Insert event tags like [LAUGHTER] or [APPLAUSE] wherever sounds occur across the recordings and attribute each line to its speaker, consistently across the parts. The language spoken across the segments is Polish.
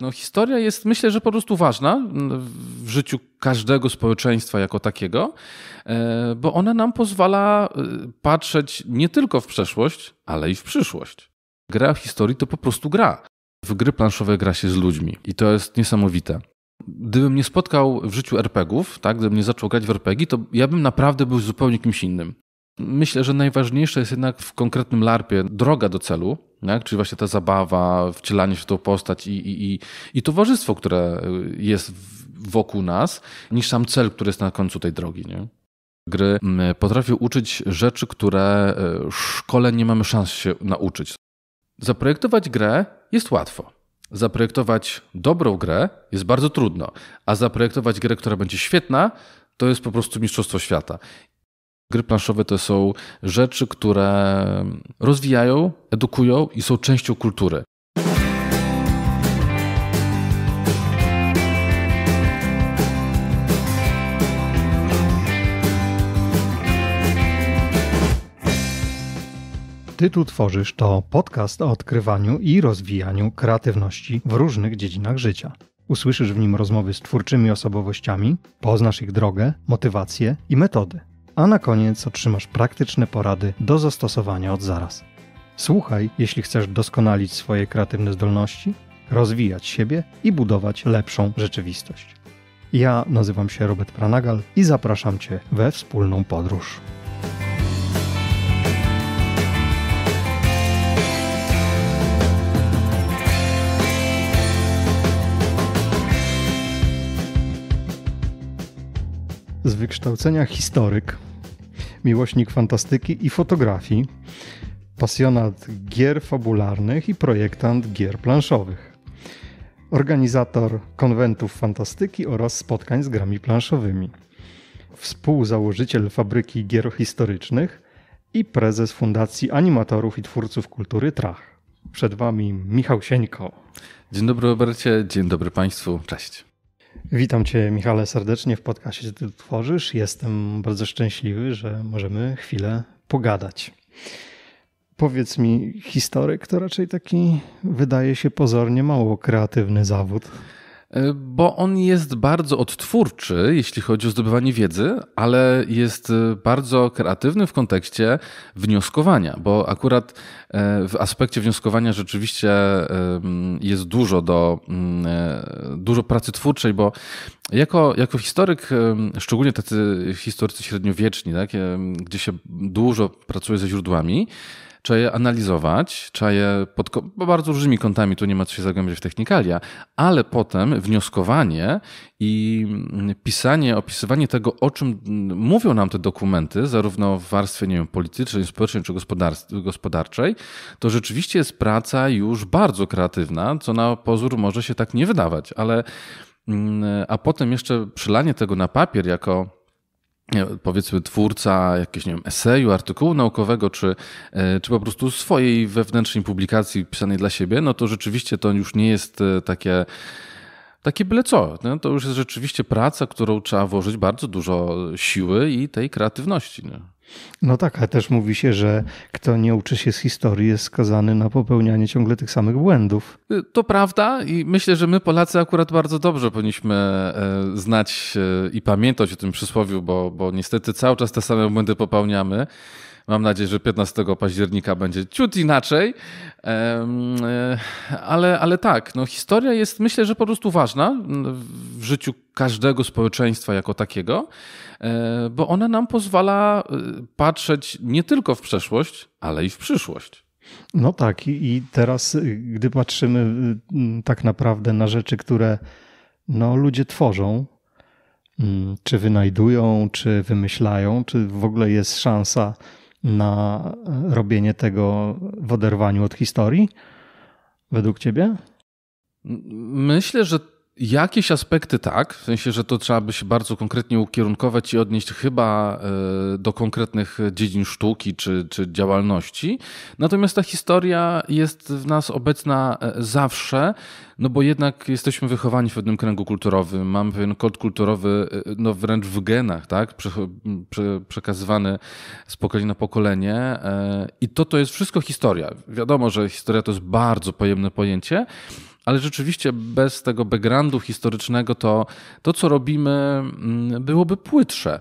Speaker 1: No, historia jest, myślę, że po prostu ważna w życiu każdego społeczeństwa jako takiego, e, bo ona nam pozwala e, patrzeć nie tylko w przeszłość, ale i w przyszłość. Gra w historii to po prostu gra. W gry planszowe gra się z ludźmi i to jest niesamowite. Gdybym nie spotkał w życiu RPGów, tak, gdybym nie zaczął grać w RPG, to ja bym naprawdę był zupełnie kimś innym. Myślę, że najważniejsze jest jednak w konkretnym LARPie droga do celu, tak? Czyli właśnie ta zabawa, wcielanie się w tą postać i, i, i, i towarzystwo, które jest wokół nas, niż sam cel, który jest na końcu tej drogi. Nie? Gry mm, potrafią uczyć rzeczy, które e, w szkole nie mamy szans się nauczyć. Zaprojektować grę jest łatwo. Zaprojektować dobrą grę jest bardzo trudno, a zaprojektować grę, która będzie świetna, to jest po prostu mistrzostwo świata. Gry planszowe to są rzeczy, które rozwijają, edukują i są częścią kultury.
Speaker 2: Ty tu tworzysz to podcast o odkrywaniu i rozwijaniu kreatywności w różnych dziedzinach życia. Usłyszysz w nim rozmowy z twórczymi osobowościami, poznasz ich drogę, motywacje i metody a na koniec otrzymasz praktyczne porady do zastosowania od zaraz. Słuchaj, jeśli chcesz doskonalić swoje kreatywne zdolności, rozwijać siebie i budować lepszą rzeczywistość. Ja nazywam się Robert Pranagal i zapraszam Cię we wspólną podróż. Z wykształcenia historyk miłośnik fantastyki i fotografii, pasjonat gier fabularnych i projektant gier planszowych. Organizator konwentów fantastyki oraz spotkań z grami planszowymi. Współzałożyciel fabryki gier historycznych i prezes Fundacji Animatorów i Twórców Kultury Trach. Przed Wami Michał Sieńko. Dzień dobry,
Speaker 1: Robercie. Dzień dobry Państwu. Cześć.
Speaker 2: Witam Cię, Michale, serdecznie w podcastie, który tworzysz. Jestem bardzo szczęśliwy, że możemy chwilę pogadać. Powiedz mi, historyk to raczej taki, wydaje się pozornie mało kreatywny zawód.
Speaker 1: Y, bo on jest bardzo odtwórczy, jeśli chodzi o zdobywanie wiedzy, ale jest y, bardzo kreatywny w kontekście wnioskowania, bo akurat y, w aspekcie wnioskowania rzeczywiście jest dużo do dużo pracy twórczej, bo jako, jako historyk, szczególnie tacy historycy średniowieczni, tak, gdzie się dużo pracuje ze źródłami, Trzeba je analizować, trzeba je pod bardzo różnymi kątami, tu nie ma co się zagłębiać w technikalia, ale potem wnioskowanie i mm, pisanie, opisywanie tego, o czym mm, mówią nam te dokumenty, zarówno w warstwie nie wiem, politycznej, społecznej czy gospodarczej, to rzeczywiście jest praca już bardzo kreatywna, co na pozór może się tak nie wydawać, ale mm, a potem jeszcze przylanie tego na papier jako powiedzmy twórca jakiegoś, nie wiem, eseju, artykułu naukowego, czy, e, czy po prostu swojej wewnętrznej publikacji pisanej dla siebie, no to rzeczywiście to już nie jest e, takie takie byle co. No, to już jest rzeczywiście praca, którą trzeba włożyć bardzo dużo siły i tej kreatywności. Nie?
Speaker 2: No tak, ale też mówi się, że kto nie uczy się z historii, jest skazany na popełnianie ciągle tych samych błędów.
Speaker 1: To prawda i myślę, że my Polacy akurat bardzo dobrze powinniśmy e, znać e, i pamiętać o tym przysłowiu, bo, bo niestety cały czas te same błędy popełniamy. Mam nadzieję, że 15 października będzie ciut inaczej. E, ale, ale tak, no historia jest myślę, że po prostu ważna w życiu każdego społeczeństwa jako takiego. E, bo ona nam pozwala e, patrzeć nie tylko w przeszłość, ale i w przyszłość.
Speaker 2: No tak, i teraz, y, gdy patrzymy y, mm, tak naprawdę na rzeczy, które no, ludzie tworzą, mm, czy wynajdują, czy wymyślają, czy w ogóle jest szansa na e, robienie tego w oderwaniu od historii, według Ciebie?
Speaker 1: Myślę, że Jakieś aspekty tak, w sensie, że to trzeba by się bardzo konkretnie ukierunkować i odnieść chyba e, do konkretnych dziedzin sztuki czy, czy działalności. Natomiast ta historia jest w nas obecna e, zawsze, no bo jednak jesteśmy wychowani w pewnym kręgu kulturowym, mamy pewien kod kulturowy e, no wręcz w genach, tak, prze, prze, przekazywany z pokolenia na pokolenie i to to jest wszystko historia. Wiadomo, że historia to jest bardzo pojemne pojęcie, ale rzeczywiście bez tego backgroundu historycznego to to, co robimy, mm, byłoby płytsze,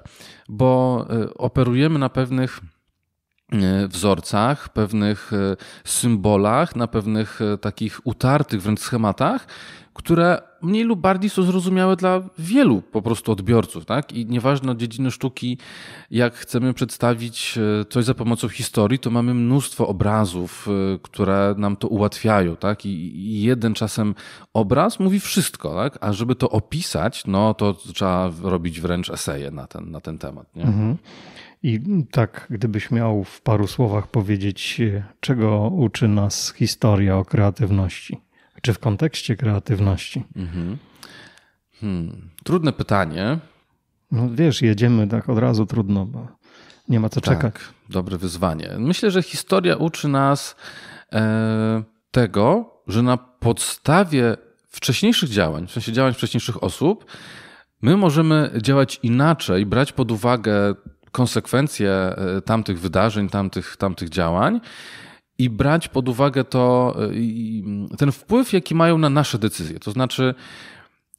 Speaker 1: bo y, operujemy na pewnych E, wzorcach, pewnych e, symbolach, na pewnych e, takich utartych wręcz schematach, które mniej lub bardziej są zrozumiałe dla wielu po prostu odbiorców. Tak? I nieważne od dziedziny sztuki, jak chcemy przedstawić coś za pomocą historii, to mamy mnóstwo obrazów, które nam to ułatwiają. Tak? I jeden czasem obraz mówi wszystko, tak? a żeby to opisać, no to trzeba robić wręcz eseje na ten, na ten temat. Nie? Mhm.
Speaker 2: I tak, gdybyś miał w paru słowach powiedzieć, e, czego uczy nas historia o kreatywności, czy w kontekście kreatywności?
Speaker 1: Mhm. Hmm. Trudne pytanie.
Speaker 2: No wiesz, jedziemy tak od razu trudno, bo nie ma co tak, czekać.
Speaker 1: Dobre wyzwanie. Myślę, że historia uczy nas e, tego, że na podstawie wcześniejszych działań, w sensie działań wcześniejszych osób, my możemy działać inaczej, brać pod uwagę konsekwencje e, tamtych wydarzeń, tamtych, tamtych działań i brać pod uwagę to, e, ten wpływ, jaki mają na nasze decyzje. To znaczy,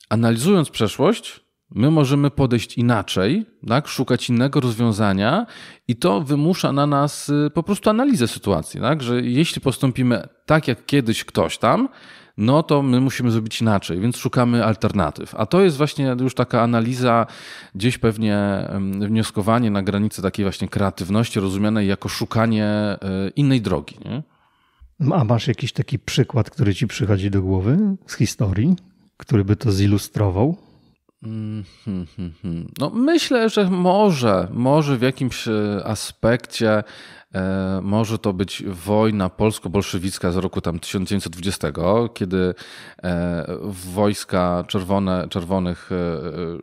Speaker 1: analizując przeszłość, my możemy podejść inaczej, tak? szukać innego rozwiązania, i to wymusza na nas e, po prostu analizę sytuacji, tak? że jeśli postąpimy tak, jak kiedyś ktoś tam, no to my musimy zrobić inaczej, więc szukamy alternatyw. A to jest właśnie już taka analiza, gdzieś pewnie wnioskowanie na granicy takiej właśnie kreatywności, rozumianej jako szukanie e, innej drogi. Nie?
Speaker 2: A masz jakiś taki przykład, który ci przychodzi do głowy z historii, który by to zilustrował? Mm-hmm.
Speaker 1: No, myślę, że może, może w jakimś e, aspekcie e, może to być wojna polsko-bolszewicka z roku tam 1920, kiedy e, wojska czerwone, czerwonych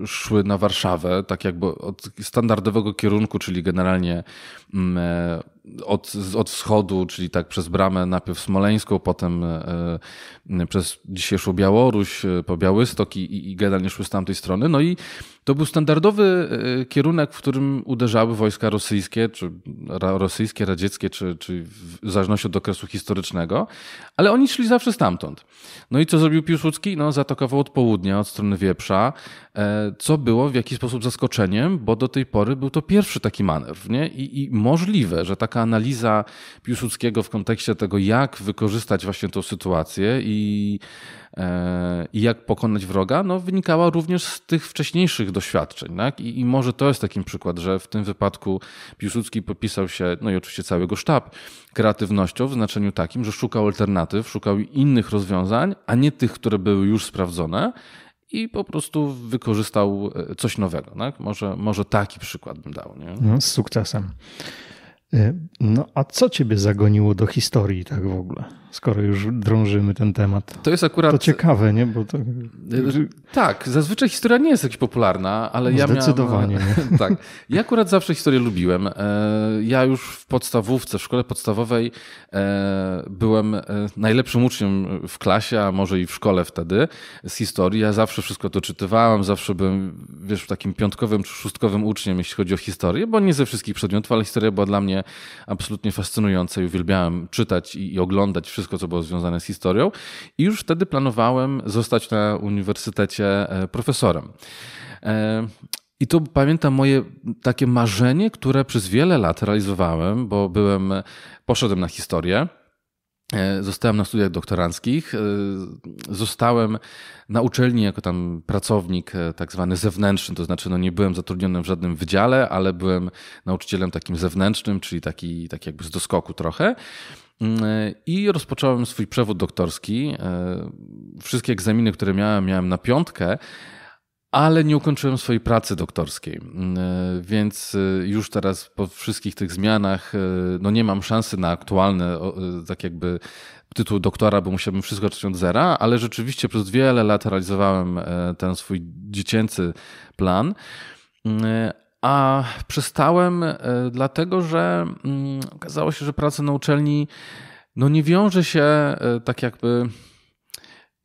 Speaker 1: szły na Warszawę, tak jakby od standardowego kierunku, czyli generalnie mm, od, od wschodu, czyli tak przez bramę najpierw smoleńską, potem e, e, przez dzisiejszą Białoruś, e, po Białystok i, i, generalnie szły z tamtej strony. No i to był standardowy e, kierunek, w którym uderzały wojska rosyjskie, czy rosyjskie, radzieckie, czy, czy w zależności od okresu historycznego, ale oni szli zawsze stamtąd. No i co zrobił Piłsudski? No, zaatakował od południa, od strony Wieprza, e, co było w jakiś sposób zaskoczeniem, bo do tej pory był to pierwszy taki manewr. Nie? I, I możliwe, że taka analiza Piłsudskiego w kontekście tego, jak wykorzystać właśnie tą sytuację i E, i jak pokonać wroga, no, wynikała również z tych wcześniejszych doświadczeń. Tak? I, I, może to jest takim przykład, że w tym wypadku Piłsudski popisał się, no i oczywiście cały jego sztab, kreatywnością w znaczeniu takim, że szukał alternatyw, szukał innych rozwiązań, a nie tych, które były już sprawdzone. I po prostu wykorzystał e, coś nowego. Tak? Może, może taki przykład bym dał. Nie? No,
Speaker 2: z sukcesem. E, no a co ciebie zagoniło do historii tak w ogóle? skoro już drążymy ten temat. To jest akurat. To ciekawe, nie? Bo to... E,
Speaker 1: tak, zazwyczaj historia nie jest jakaś popularna, ale no ja Zdecydowanie. Miałem... [LAUGHS] tak. Ja akurat zawsze historię lubiłem. E, ja już w podstawówce, w szkole podstawowej e, byłem najlepszym uczniem w klasie, a może i w szkole wtedy z historii. Ja zawsze wszystko to czytywałem, zawsze byłem, wiesz, takim piątkowym czy szóstkowym uczniem, jeśli chodzi o historię, bo nie ze wszystkich przedmiotów, ale historia była dla mnie absolutnie fascynująca i uwielbiałem czytać i, i oglądać wszystko, co było związane z historią. I już wtedy planowałem zostać na uniwersytecie e, profesorem. E, I to pamiętam moje takie marzenie, które przez wiele lat realizowałem, bo byłem, e, poszedłem na historię. Zostałem na studiach doktoranckich, zostałem na uczelni jako tam pracownik tak zwany zewnętrzny, to znaczy no nie byłem zatrudniony w żadnym wydziale, ale byłem nauczycielem takim zewnętrznym, czyli taki, taki jakby z doskoku trochę. Mm, I rozpocząłem swój przewód doktorski. E, wszystkie egzaminy, które miałem, miałem na piątkę, ale nie ukończyłem swojej pracy doktorskiej. Mm, e, więc e, już teraz po wszystkich tych zmianach no nie mam szansy na aktualne, tak jakby tytuł doktora, bo musiałbym wszystko zacząć od zera, ale rzeczywiście przez wiele lat realizowałem ten swój dziecięcy plan mm, a przestałem, e, dlatego że mm, okazało się, że praca na uczelni no nie wiąże się e, tak jakby.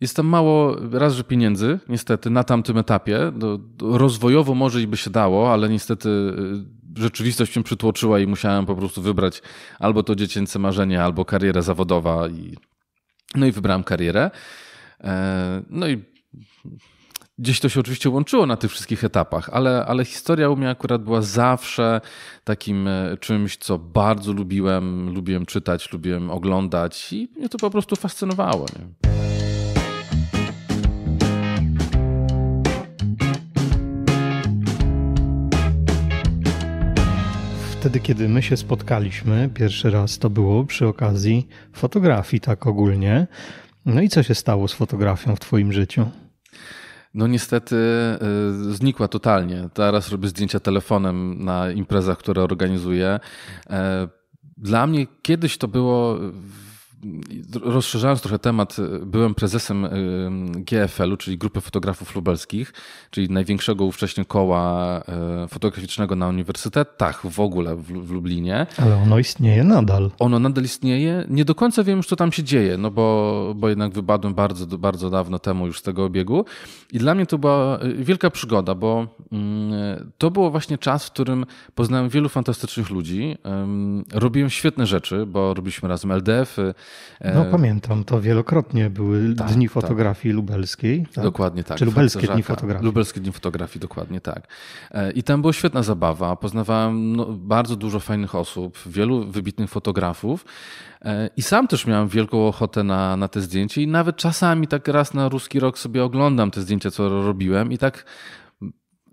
Speaker 1: Jest tam mało, raz, że pieniędzy, niestety, na tamtym etapie. Do, do, rozwojowo może i by się dało, ale niestety e, rzeczywistość się przytłoczyła i musiałem po prostu wybrać albo to dziecięce marzenie, albo kariera zawodowa. I, no i wybrałem karierę. No i gdzieś to się oczywiście łączyło na tych wszystkich etapach, ale, ale historia u mnie akurat była zawsze takim e, czymś, co bardzo lubiłem, lubiłem czytać, lubiłem oglądać i mnie to po prostu fascynowało. Nie?
Speaker 2: wtedy, kiedy my się spotkaliśmy pierwszy raz, to było przy okazji fotografii, tak ogólnie. No i co się stało z fotografią w Twoim życiu?
Speaker 1: no niestety y, znikła totalnie. Teraz robię zdjęcia telefonem na imprezach, które organizuję. E, dla mnie kiedyś to było rozszerzając trochę temat, y, byłem prezesem y, GFL-u, czyli Grupy Fotografów Lubelskich, czyli największego ówcześnie koła y, fotograficznego na uniwersytetach w ogóle w Lublinie.
Speaker 2: Ale ono istnieje nadal. Ono
Speaker 1: nadal istnieje. Nie do końca wiem co tam się dzieje, no bo, bo jednak wypadłem bardzo, bardzo dawno temu już z tego obiegu. I dla mnie to była wielka przygoda, bo mm, to było właśnie czas, w którym poznałem wielu fantastycznych ludzi. Robiłem świetne rzeczy, bo robiliśmy razem LDF-y, E, no pamiętam,
Speaker 2: to wielokrotnie były tak, dni tak. fotografii
Speaker 1: tak. lubelskiej. Tak? Dokładnie tak. Czy lubelskie dni fotografii. Lubelskie dni fotografii, dokładnie tak. E, I tam była świetna zabawa. Poznawałem no, bardzo dużo fajnych osób, wielu wybitnych fotografów. E, I sam też miałem wielką ochotę na, na te zdjęcia i nawet czasami tak raz na ruski rok sobie oglądam te zdjęcia, co robiłem i tak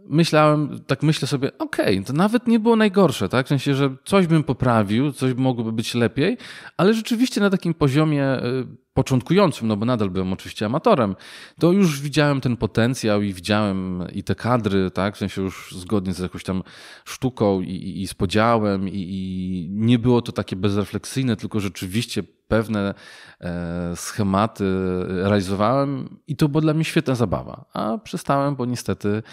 Speaker 1: myślałem, tak myślę sobie, okej, okay, to nawet nie było najgorsze, tak? W sensie, że coś bym poprawił, coś mogłoby być lepiej, ale rzeczywiście na takim poziomie y, początkującym, no bo nadal byłem oczywiście amatorem, to już widziałem ten potencjał i widziałem i te kadry, tak? W sensie już zgodnie z jakąś tam sztuką i, i, i z podziałem i, i nie było to takie bezrefleksyjne, tylko rzeczywiście pewne e, schematy realizowałem i to była dla mnie świetna zabawa. A przestałem, bo niestety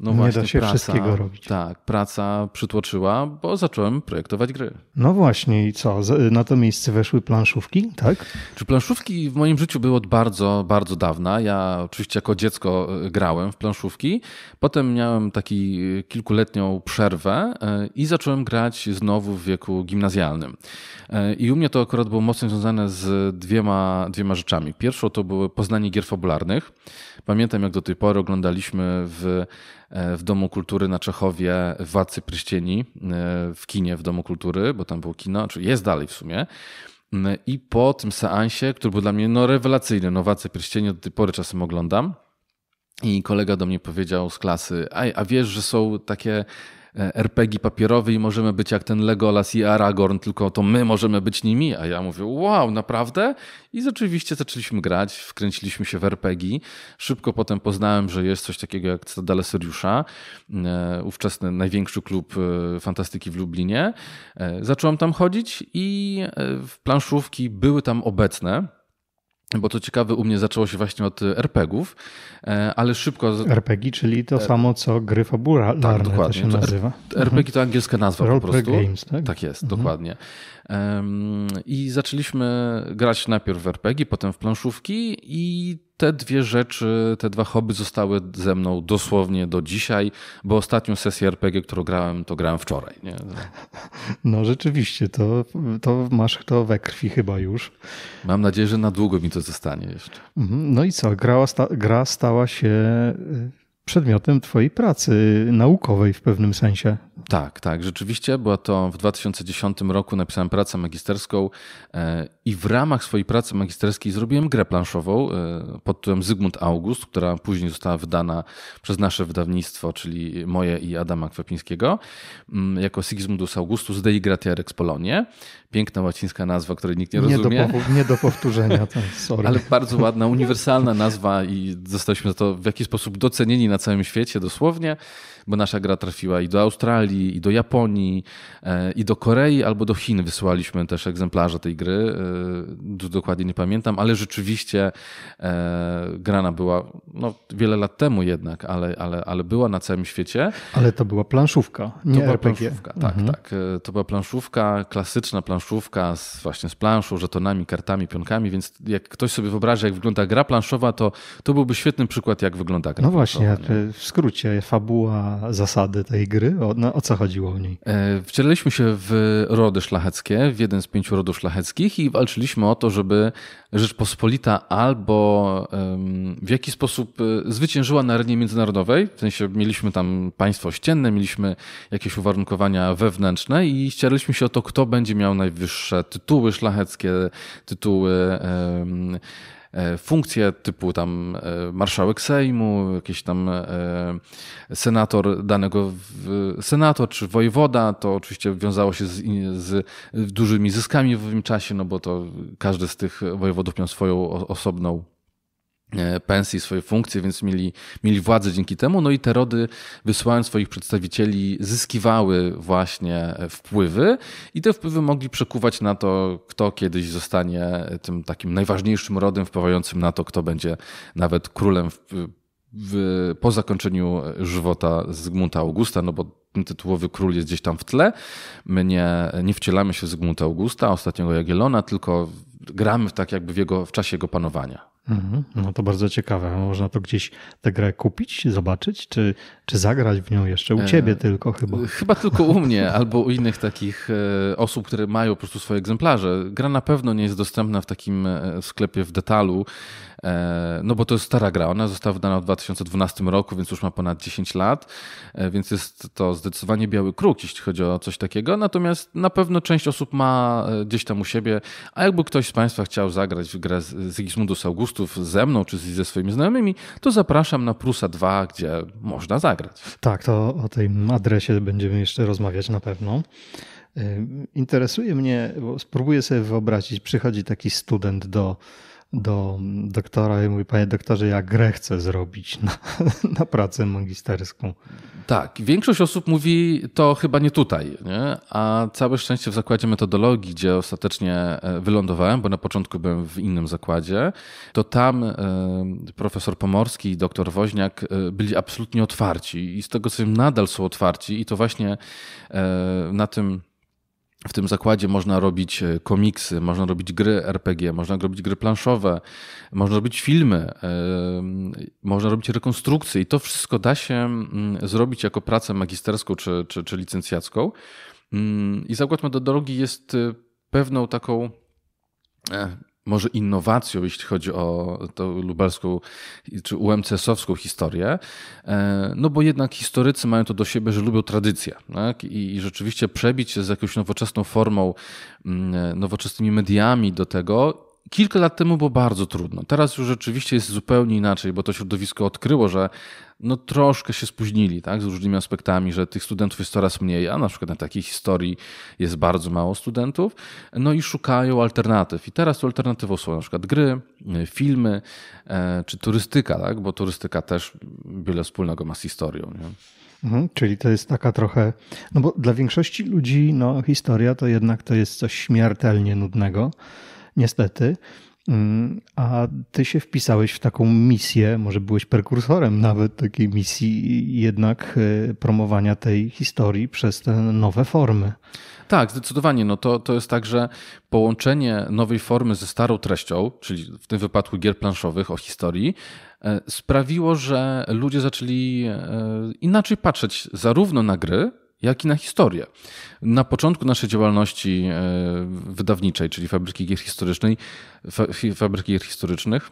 Speaker 1: no nie właśnie, da się praca, wszystkiego robić. Tak, praca przytłoczyła, bo zacząłem projektować gry.
Speaker 2: No właśnie, i co? Na to miejsce weszły planszówki, tak?
Speaker 1: Czy planszówki w moim życiu były od bardzo, bardzo dawna. Ja oczywiście jako dziecko e, grałem w planszówki. Potem miałem taki e, kilkuletnią przerwę e, i zacząłem grać znowu w wieku gimnazjalnym. I u mnie to akurat było mocno związane z dwiema, dwiema rzeczami. Pierwszą to było poznanie gier fabularnych. Pamiętam, jak do tej pory oglądaliśmy w E, w Domu Kultury na Czechowie Władcy Pryścieni e, w kinie w Domu Kultury, bo tam było kino, czy jest dalej w sumie. Mm, I po tym seansie, który był dla mnie no, rewelacyjny, no Władcy Pryścieni od tej pory czasem oglądam, i kolega do mnie powiedział z klasy: "A, a wiesz, że są takie e, RPG papierowe i możemy być jak ten Legolas i Aragorn, tylko to my możemy być nimi. A ja mówię, wow, naprawdę? I rzeczywiście zaczęliśmy grać, wkręciliśmy się w RPG. Szybko potem poznałem, że jest coś takiego jak Cytadele Seriusza, e, ówczesny największy klub e, fantastyki w Lublinie. Zacząłem tam chodzić i w planszówki były tam obecne. Bo co ciekawe, u mnie zaczęło się właśnie od y, RPGów, e, ale szybko. RPG, czyli to e, samo
Speaker 2: co gry fabularne tak, dokładnie. to się nazywa. RPG mhm. to angielska nazwa Role po prostu. Games, tak? tak jest, mhm. dokładnie.
Speaker 1: I zaczęliśmy grać najpierw w RPG, potem w planszówki i te dwie rzeczy, te dwa hobby zostały ze mną dosłownie do dzisiaj, bo ostatnią sesję RPG, którą grałem, to grałem wczoraj. Nie?
Speaker 2: No rzeczywiście, to, to masz to we krwi chyba już.
Speaker 1: Mam nadzieję, że na długo mi to zostanie jeszcze.
Speaker 2: Mhm. No i co, gra, gra stała się y, przedmiotem Twojej pracy naukowej w pewnym sensie.
Speaker 1: Tak, tak. Rzeczywiście była to w 2010 roku napisałem pracę magisterską e, i w ramach swojej pracy magisterskiej zrobiłem grę planszową e, pod tytułem Zygmunt August, która później została wydana przez nasze wydawnictwo, czyli moje i Adama Kwapińskiego, mm, jako Sigismundus Augustus Dei Gratia Rex Polonie. Piękna łacińska nazwa, której nikt nie rozumie. Nie do, powtórzenia nie do powtórzenia, sorry. [LAUGHS] Ale bardzo ładna, uniwersalna nazwa i zostaliśmy za to w jakiś sposób docenieni na całym świecie dosłownie bo nasza gra trafiła i do Australii, i do Japonii, e, i do Korei, albo do Chin wysłaliśmy też egzemplarze tej gry. E, dokładnie nie pamiętam, ale rzeczywiście e, grana była no, wiele lat temu jednak, ale, ale, ale była na całym świecie.
Speaker 2: Ale to była planszówka, nie to była RPG. Planszówka, tak, mhm.
Speaker 1: tak. To była planszówka, klasyczna planszówka z, właśnie z planszą, żetonami, kartami, pionkami, więc jak ktoś sobie wyobraża, jak wygląda gra planszowa, to, to byłby świetny przykład, jak wygląda gra
Speaker 2: No planszowa, właśnie, nie? w skrócie fabuła zasady tej gry? O, no, o co chodziło w niej?
Speaker 1: E, Wcieliliśmy się w rody szlacheckie, w jeden z pięciu rodów szlacheckich i walczyliśmy o to, żeby Rzeczpospolita albo w jakiś sposób e, zwyciężyła na arenie międzynarodowej. W sensie mieliśmy tam państwo ścienne, mieliśmy jakieś uwarunkowania wewnętrzne i ścieraliśmy się o to, kto będzie miał najwyższe tytuły szlacheckie, tytuły E, funkcje typu tam e, marszałek Sejmu, jakiś tam e, senator danego, senator czy wojewoda, to oczywiście wiązało się z, z dużymi zyskami w owym czasie, no bo to każdy z tych wojewodów miał swoją osobną E, pensji, swoje funkcje, więc mieli, mieli władzę dzięki temu. No i te rody, wysyłając swoich przedstawicieli, zyskiwały właśnie wpływy i te wpływy mogli przekuwać na to, kto kiedyś zostanie tym takim najważniejszym rodem wpływającym na to, kto będzie nawet królem w, w, po zakończeniu żywota Zygmunta Augusta, no bo tytułowy król jest gdzieś tam w tle. My nie, nie wcielamy się w Zygmunta Augusta, ostatniego Jagiellona, tylko gramy tak jakby w, jego, w czasie jego panowania.
Speaker 2: Mhm. No to bardzo ciekawe. Można to gdzieś tę grę kupić, zobaczyć, czy, czy zagrać w nią jeszcze? U e, ciebie e, tylko chyba.
Speaker 1: Chyba tylko u mnie [LAUGHS] albo u innych takich e, osób, które mają po prostu swoje egzemplarze. Gra na pewno nie jest dostępna w takim e, sklepie w detalu E, no bo to jest stara gra. Ona została wydana w 2012 roku, więc już ma ponad 10 lat, e, więc jest to zdecydowanie biały kruk, jeśli chodzi o coś takiego. Natomiast na pewno część osób ma e, gdzieś tam u siebie, a jakby ktoś z Państwa chciał zagrać w grę Zygmuntów Augustów ze mną czy ze swoimi znajomymi, to zapraszam na Prusa 2, gdzie można zagrać.
Speaker 2: Tak, to o tej adresie będziemy jeszcze rozmawiać na pewno. Interesuje mnie, bo spróbuję sobie wyobrazić, przychodzi taki student do do doktora i mówi, panie doktorze, ja grę chcę zrobić na, [LAUGHS] na pracę magisterską. Tak, większość osób
Speaker 1: mówi, to chyba nie tutaj, nie? a całe szczęście w zakładzie metodologii, gdzie ostatecznie e, wylądowałem, bo na początku byłem w innym zakładzie, to tam e, profesor Pomorski i doktor Woźniak e, byli absolutnie otwarci i z tego co wiem nadal są otwarci i to właśnie na tym w tym zakładzie można robić e, komiksy, można robić gry RPG, można robić gry planszowe, można robić filmy, można robić rekonstrukcje i to wszystko da się mm, zrobić jako pracę magisterską czy, czy, czy licencjacką. Mm, I zakład metodologii jest e, pewną taką e, może innowacją, jeśli chodzi o tą lubelską czy UMCS-owską historię, e, no bo jednak historycy mają to do siebie, że lubią tradycję tak? I, rzeczywiście przebić się z jakąś nowoczesną formą, mm, e, nowoczesnymi mediami do tego Kilka lat temu było bardzo trudno. Teraz już rzeczywiście jest zupełnie inaczej, bo to środowisko odkryło, że no troszkę się spóźnili tak, z różnymi aspektami, że tych studentów jest coraz mniej, a na przykład na takiej historii jest bardzo mało studentów, no i szukają alternatyw. I teraz tą alternatywą są na przykład gry, filmy e, czy turystyka, tak, bo turystyka też wiele wspólnego ma z historią. Nie?
Speaker 2: Mhm, czyli to jest taka trochę, no bo dla większości ludzi no, historia to jednak to jest coś śmiertelnie nudnego niestety. Mm, a ty się wpisałeś w taką misję, może byłeś prekursorem nawet takiej misji, jednak e, promowania tej historii przez te nowe formy.
Speaker 1: Tak, zdecydowanie. No to, to jest tak, że połączenie nowej formy ze starą treścią, czyli w tym wypadku gier planszowych o historii, e, sprawiło, że ludzie zaczęli e, inaczej patrzeć zarówno na gry, jak i na historię. Na początku naszej działalności e, wydawniczej, czyli Fabryki Gier Historycznej, Fabryki Gier Historycznych,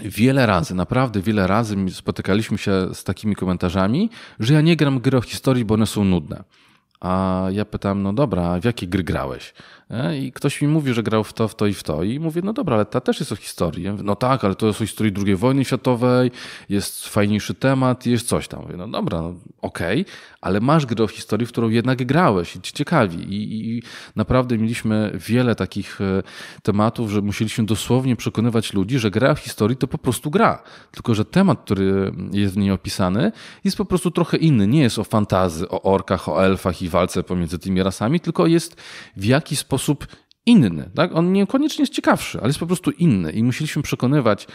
Speaker 1: Wiele razy, naprawdę wiele razy spotykaliśmy się z takimi komentarzami, że ja nie gram gry o historii, bo one są nudne. A ja pytam, no dobra, w jakie gry grałeś? I ktoś mi mówi, że grał w to, w to i w to. I mówię, no dobra, ale ta też jest o historii. Mówię, no tak, ale to jest o historii II wojny światowej, jest fajniejszy temat, jest coś tam. Mówię, no dobra, no, okej, okay, ale masz grę o historii, w którą jednak grałeś i ci ciekawi. I, I, naprawdę mieliśmy wiele takich e, tematów, że musieliśmy dosłownie przekonywać ludzi, że gra w historii to po prostu gra. Tylko, że temat, który jest w niej opisany, jest po prostu trochę inny. Nie jest o fantazy, o orkach, o elfach i walce pomiędzy tymi rasami, tylko jest w jaki sposób sposób inny. Tak? On niekoniecznie jest ciekawszy, ale jest po prostu inny i musieliśmy przekonywać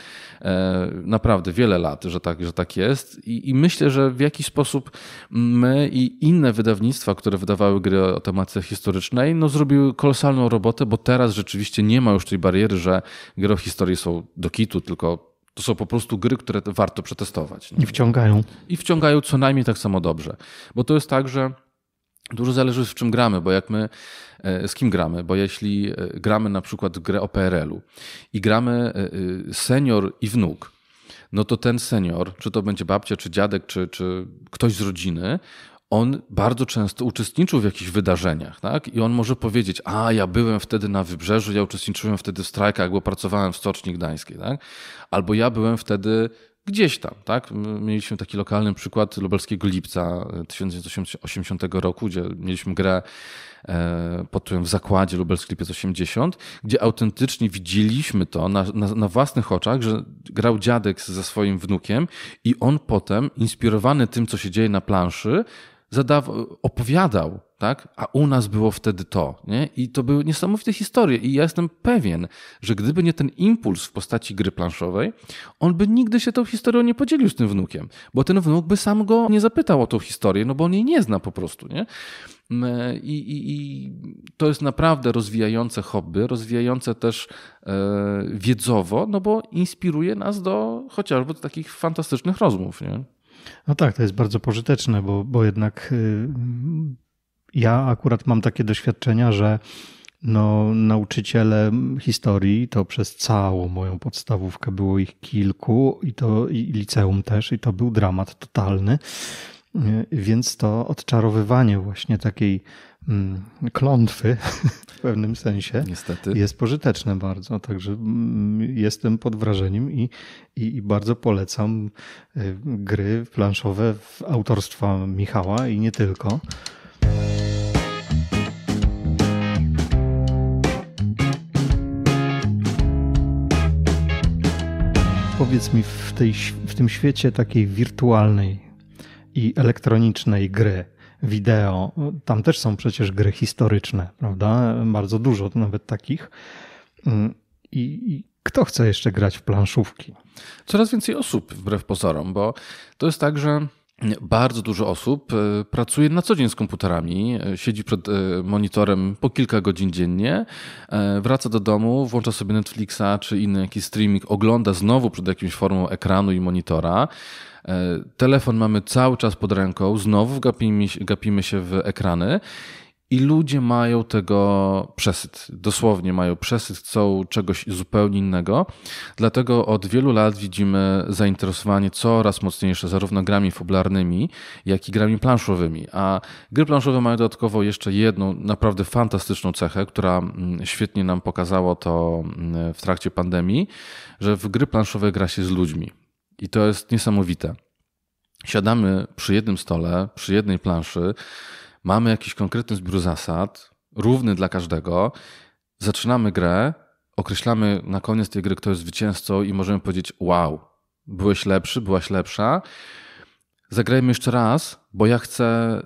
Speaker 1: e, naprawdę wiele lat, że tak, że tak jest I, i myślę, że w jakiś sposób my i inne wydawnictwa, które wydawały gry o temacie historycznej, no zrobiły kolosalną robotę, bo teraz rzeczywiście nie ma już tej bariery, że gry o historii są do kitu, tylko to są po prostu gry, które warto przetestować. Nie? I wciągają. I wciągają co najmniej tak samo dobrze. Bo to jest tak, że dużo zależy w czym gramy, bo jak my E, z kim gramy, bo jeśli e, gramy na przykład grę o PRL-u i gramy e, senior i wnuk, no to ten senior, czy to będzie babcia, czy dziadek, czy, czy ktoś z rodziny, on bardzo często uczestniczył w jakichś wydarzeniach, tak? I on może powiedzieć, a ja byłem wtedy na wybrzeżu, ja uczestniczyłem wtedy w strajkach, bo pracowałem w Stoczni Gdańskiej, tak? Albo ja byłem wtedy gdzieś tam, tak? Mieliśmy taki lokalny przykład lubelskiego lipca 1980 e, roku, gdzie mieliśmy grę e, pod W zakładzie lubelski lipiec 80, gdzie autentycznie widzieliśmy to na, na, na własnych oczach, że grał dziadek ze swoim wnukiem i on potem, inspirowany tym, co się dzieje na planszy, opowiadał, tak? A u nas było wtedy to, nie? I to były niesamowite historie. I ja jestem pewien, że gdyby nie ten impuls w postaci gry planszowej, on by nigdy się tą historią nie podzielił z tym wnukiem, bo ten wnuk by sam go nie zapytał o tą historię, no bo on jej nie zna po prostu, nie? Mm, e, I, i, i to jest naprawdę rozwijające hobby, rozwijające też e, wiedzowo, no bo inspiruje nas do chociażby do takich fantastycznych rozmów, nie?
Speaker 2: No tak, to jest bardzo pożyteczne, bo, bo jednak y, ja akurat mam takie doświadczenia, że no, nauczyciele historii to przez całą moją podstawówkę było ich kilku i to i liceum też, i to był dramat totalny. Więc to odczarowywanie właśnie takiej mm, klątwy [LAUGHS] w pewnym sensie Niestety. jest pożyteczne bardzo. Także mm, jestem pod wrażeniem i, i, i, bardzo polecam y, gry planszowe autorstwa Michała i nie tylko. Powiedz mi, w, tej, w tym świecie takiej wirtualnej i elektronicznej gry wideo. Tam też są przecież gry historyczne, prawda? Bardzo dużo nawet takich. Mm, I, kto chce jeszcze grać w planszówki? Coraz więcej osób,
Speaker 1: wbrew pozorom, bo to jest tak, że bardzo dużo osób e, pracuje na co dzień z komputerami, e, siedzi przed e, monitorem po kilka godzin dziennie, wraca do domu, włącza sobie Netflixa czy inny jakiś streaming, ogląda znowu przed jakimś formą ekranu i monitora. E, telefon mamy cały czas pod ręką, znowu gapimy, gapimy się w ekrany i ludzie mają tego przesyt. Dosłownie mają przesyt, chcą czegoś zupełnie innego. Dlatego od wielu lat widzimy zainteresowanie coraz mocniejsze zarówno grami fabularnymi, jak i grami planszowymi. A gry planszowe mają dodatkowo jeszcze jedną naprawdę fantastyczną cechę, która mm, świetnie nam pokazała to mm, w trakcie pandemii, że w gry planszowe gra się z ludźmi. I to jest niesamowite. Siadamy przy jednym stole, przy jednej planszy, mamy jakiś konkretny zbiór zasad, równy dla każdego, zaczynamy grę, określamy na koniec tej gry, kto jest zwycięzcą i możemy powiedzieć: Wow, byłeś lepszy, byłaś lepsza. Zagrajmy jeszcze raz, bo ja chcę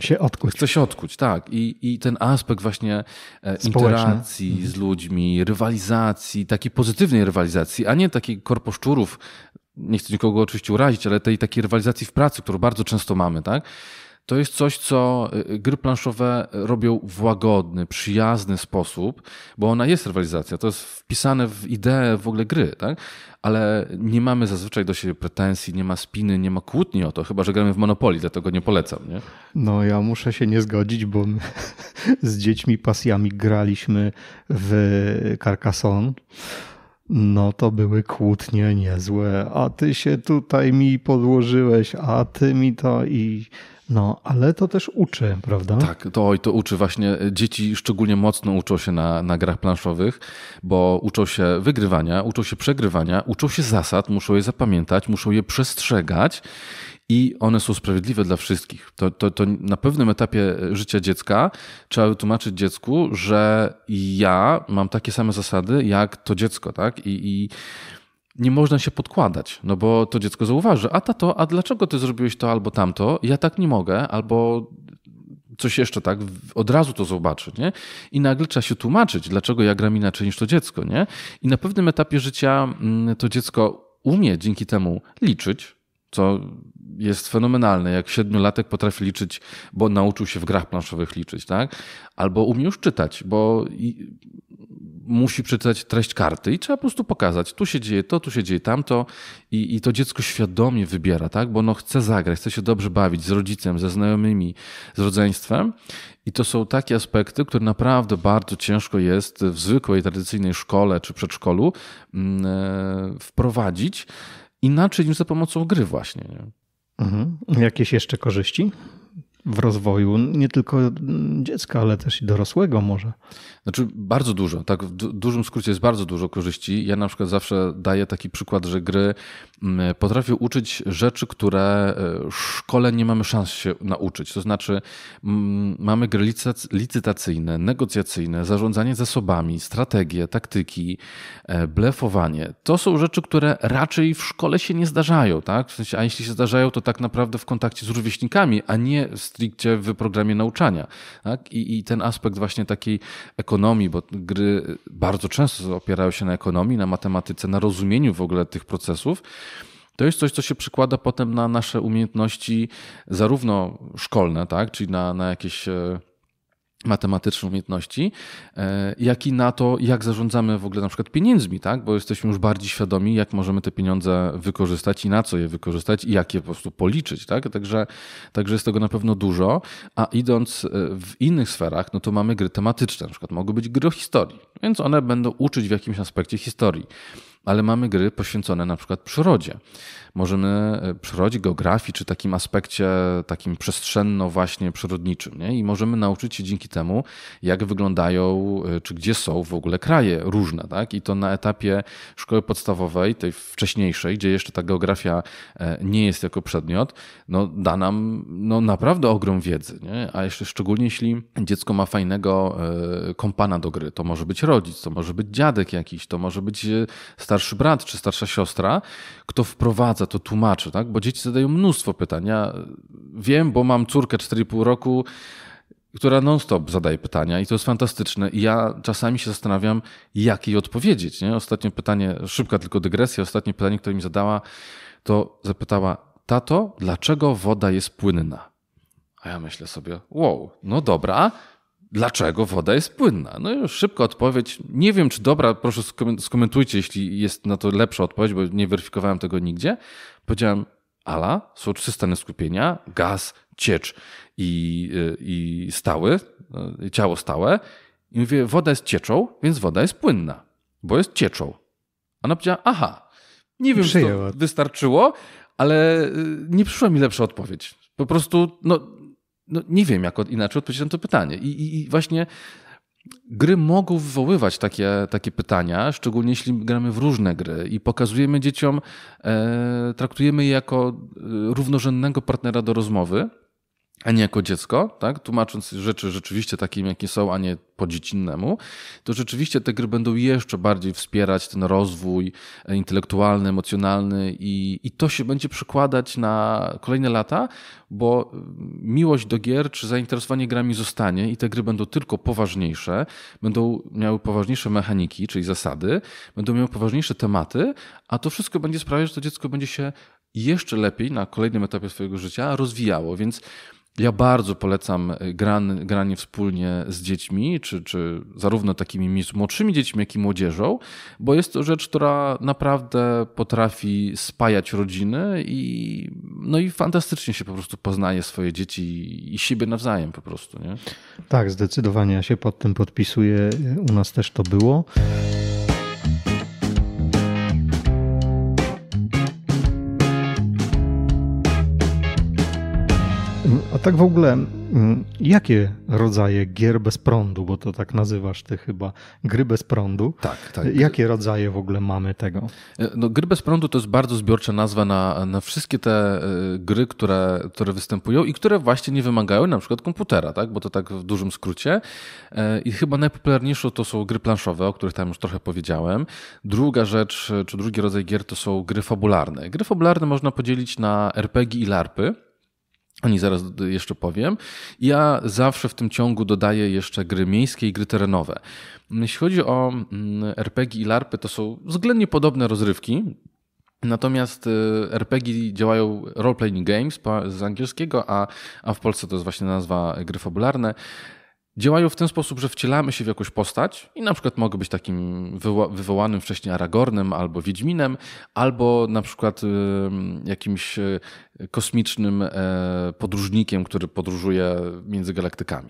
Speaker 1: się odkuć. chcę się odkuć, tak. I, i ten aspekt właśnie e, Społeczny. Mhm. z ludźmi, rywalizacji, takiej pozytywnej rywalizacji, a nie takiej korposzczurów nie chcę nikogo oczywiście urazić, ale tej takiej rywalizacji w pracy, którą bardzo często mamy, tak? To jest coś, co y, y, gry planszowe robią w łagodny, przyjazny sposób, bo ona jest rywalizacja, to jest wpisane w ideę w ogóle gry, tak? Ale nie mamy zazwyczaj do siebie pretensji, nie ma spiny, nie ma kłótni o to, chyba że gramy w Monopoly, dlatego nie polecam, nie?
Speaker 2: No ja muszę się nie zgodzić, bo [LAUGHS] z dziećmi pasjami graliśmy w Carcassonne no to były kłótnie niezłe, a ty się tutaj mi podłożyłeś, a ty mi to i. No, ale to też uczy, prawda? Tak,
Speaker 1: to, to uczy właśnie. E, dzieci szczególnie mocno uczą się na, na grach planszowych, bo uczą się wygrywania, uczą się przegrywania, uczą się zasad, muszą je zapamiętać, muszą je przestrzegać i one są sprawiedliwe dla wszystkich. To, to, to na pewnym etapie życia dziecka trzeba wytłumaczyć dziecku, że ja mam takie same zasady jak to dziecko, tak? I, i nie można się podkładać, no bo to dziecko zauważy, a tato, a dlaczego ty zrobiłeś to albo tamto? Ja tak nie mogę, albo coś jeszcze, tak? Od razu to zobaczy, nie? I nagle trzeba się tłumaczyć, dlaczego ja gram inaczej niż to dziecko, nie? I na pewnym etapie życia mm, to dziecko umie dzięki temu liczyć, co jest fenomenalny, jak siedmiolatek potrafi liczyć, bo nauczył się w grach planszowych liczyć, tak? Albo umie już czytać, bo musi przeczytać treść karty i trzeba po prostu pokazać, tu się dzieje to, tu się dzieje tamto i, i to dziecko świadomie wybiera, tak? Bo ono chce zagrać, chce się dobrze bawić z rodzicem, ze znajomymi, z rodzeństwem i to są takie aspekty, które naprawdę bardzo ciężko jest w zwykłej, tradycyjnej szkole czy przedszkolu mm, e, wprowadzić inaczej
Speaker 2: niż za pomocą gry właśnie. Nie? Mhm. Jakieś jeszcze korzyści w rozwoju nie tylko dziecka, ale też i dorosłego może? Znaczy bardzo
Speaker 1: dużo, tak w dużym skrócie jest bardzo dużo korzyści. Ja na przykład zawsze daję taki przykład, że gry potrafił uczyć rzeczy, które e, w szkole nie mamy szans się nauczyć. To znaczy, mamy gry licytacyjne, negocjacyjne, zarządzanie zasobami, strategie, taktyki, e, blefowanie. To są rzeczy, które raczej w szkole się nie zdarzają, tak? W sensie, a jeśli się zdarzają, to tak naprawdę w kontakcie z rówieśnikami, a nie stricte w programie nauczania. Tak? I, I ten aspekt właśnie takiej ekonomii, bo gry bardzo często opierają się na ekonomii, na matematyce, na rozumieniu w ogóle tych procesów to jest coś, co się przekłada potem na nasze umiejętności, zarówno szkolne, tak, czyli na, na jakieś e, matematyczne umiejętności, e, jak i na to, jak zarządzamy w ogóle na przykład pieniędzmi, tak? bo jesteśmy już bardziej świadomi, jak możemy te pieniądze wykorzystać i na co je wykorzystać i jak je po prostu policzyć. Tak? Także, także jest tego na pewno dużo, a idąc e, w innych sferach, no to mamy gry tematyczne, na przykład mogą być gry o historii, więc one będą uczyć w jakimś aspekcie historii ale mamy gry poświęcone na przykład przyrodzie. Możemy e, przyrodzie, geografii, czy takim aspekcie takim przestrzenno właśnie przyrodniczym. Nie? I możemy nauczyć się dzięki temu, jak wyglądają, e, czy gdzie są w ogóle kraje różne. Tak? I to na etapie szkoły podstawowej, tej wcześniejszej, gdzie jeszcze ta geografia e, nie jest jako przedmiot, no, da nam no, naprawdę ogrom wiedzy. Nie? A jeszcze szczególnie jeśli dziecko ma fajnego kompana do gry, to może być rodzic, to może być dziadek jakiś, to może być stary starszy brat czy starsza siostra, kto wprowadza, to tłumaczy, tak? bo dzieci zadają mnóstwo pytań. Ja wiem, bo mam córkę 4,5 roku, która non-stop zadaje pytania i to jest fantastyczne. I ja czasami się zastanawiam, jak jej odpowiedzieć. Nie? Ostatnie pytanie, szybka tylko dygresja, ostatnie pytanie, które mi zadała, to zapytała, tato, dlaczego woda jest płynna? A ja myślę sobie, wow, no dobra, dlaczego woda jest płynna? No już szybka odpowiedź. Nie wiem, czy dobra, proszę skomentujcie, jeśli jest na to lepsza odpowiedź, bo nie weryfikowałem tego nigdzie. Powiedziałem, ala, są trzy stany skupienia, gaz, ciecz i, y, i stały, y, ciało stałe. I mówię, woda jest cieczą, więc woda jest płynna, bo jest cieczą. Ona powiedziała, aha, nie wiem, czy to wystarczyło, ale y, nie przyszła mi lepsza odpowiedź. Po prostu, no, no nie wiem, jak inaczej odpowiedzieć na to pytanie. I, i, i właśnie gry mogą wywoływać takie, takie pytania, szczególnie jeśli gramy w różne gry i pokazujemy dzieciom, e, traktujemy je jako e, równorzędnego partnera do rozmowy a nie jako dziecko, tak? tłumacząc rzeczy rzeczywiście takimi, jakie są, a nie po dziecinnemu, to rzeczywiście te gry będą jeszcze bardziej wspierać ten rozwój e, intelektualny, emocjonalny i, i to się będzie przekładać na kolejne lata, bo mm, miłość do gier czy zainteresowanie grami zostanie i te gry będą tylko poważniejsze, będą miały poważniejsze mechaniki, czyli zasady, będą miały poważniejsze tematy, a to wszystko będzie sprawiać, że to dziecko będzie się jeszcze lepiej na kolejnym etapie swojego życia rozwijało, więc ja bardzo polecam e, gran, granie wspólnie z dziećmi, czy, czy zarówno takimi młodszymi dziećmi, jak i młodzieżą, bo jest to rzecz, która naprawdę potrafi spajać rodziny i, no i fantastycznie się po prostu poznaje swoje dzieci i siebie nawzajem
Speaker 2: po prostu. Nie? Tak, zdecydowanie. Ja się pod tym podpisuję. U nas też to było. tak w ogóle, mm, jakie rodzaje gier bez prądu, bo to tak nazywasz ty chyba, gry bez prądu? Tak, tak. Jakie
Speaker 1: rodzaje w ogóle mamy tego? E, no, gry bez prądu to jest bardzo zbiorcza nazwa na, na wszystkie te e, gry, które, które występują i które właśnie nie wymagają na przykład komputera, tak? bo to tak w dużym skrócie. E, I chyba najpopularniejsze to są gry planszowe, o których tam już trochę powiedziałem. Druga rzecz, czy drugi rodzaj gier to są gry fabularne. Gry fabularne można podzielić na RPG i LARPy. Oni zaraz jeszcze powiem. Ja zawsze w tym ciągu dodaję jeszcze gry miejskie i gry terenowe. Jeśli chodzi o mm, RPG i LARPy, to są względnie podobne rozrywki. Natomiast y, RPG działają role-playing games z angielskiego, a, a w Polsce to jest właśnie nazwa gry fabularne działają w ten sposób, że wcielamy się w jakąś postać i na przykład mogę być takim wywołanym wcześniej Aragornem albo Wiedźminem, albo na przykład jakimś e, kosmicznym e, podróżnikiem, który podróżuje między galaktykami.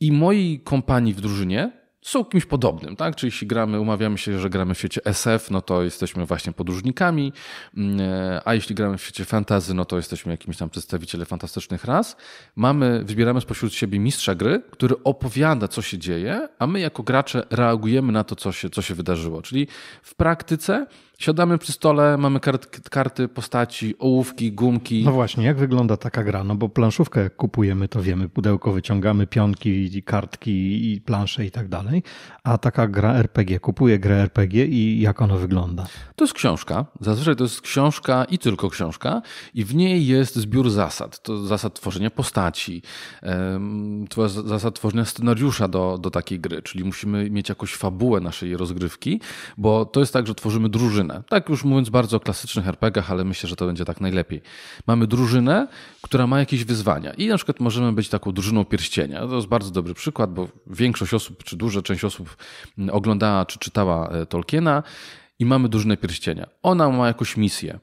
Speaker 1: I moi kompani w drużynie są kimś podobnym, tak? Czyli jeśli gramy, umawiamy się, że gramy w świecie SF, no to jesteśmy właśnie podróżnikami, mm, e, a jeśli gramy w świecie fantazy, no to jesteśmy jakimiś tam przedstawicielami fantastycznych ras. Mamy, wybieramy spośród siebie mistrza gry, który opowiada, co się dzieje, a my jako gracze reagujemy
Speaker 2: na to, co się, co się wydarzyło. Czyli
Speaker 1: w praktyce Siadamy przy stole, mamy kart, karty postaci, ołówki, gumki. No właśnie,
Speaker 2: jak wygląda taka gra? No bo planszówkę jak kupujemy, to wiemy, pudełko wyciągamy, pionki, kartki i plansze i tak dalej. A taka gra RPG, kupuję grę RPG i jak ona wygląda?
Speaker 1: To jest książka. Zazwyczaj to jest książka i tylko książka. I w niej jest zbiór zasad. To zasad tworzenia postaci, to zasad tworzenia scenariusza do, do takiej gry. Czyli musimy mieć jakąś fabułę naszej rozgrywki, bo to jest tak, że tworzymy drużynę drużynę. Tak już mówiąc bardzo o klasycznych RPGach, ale myślę, że to będzie tak najlepiej. Mamy drużynę, która ma jakieś wyzwania i na przykład możemy być taką drużyną pierścienia. To jest bardzo dobry przykład, bo większość osób, czy duża część osób mm, oglądała czy czytała e, Tolkiena i mamy drużynę pierścienia. Ona ma jakąś misję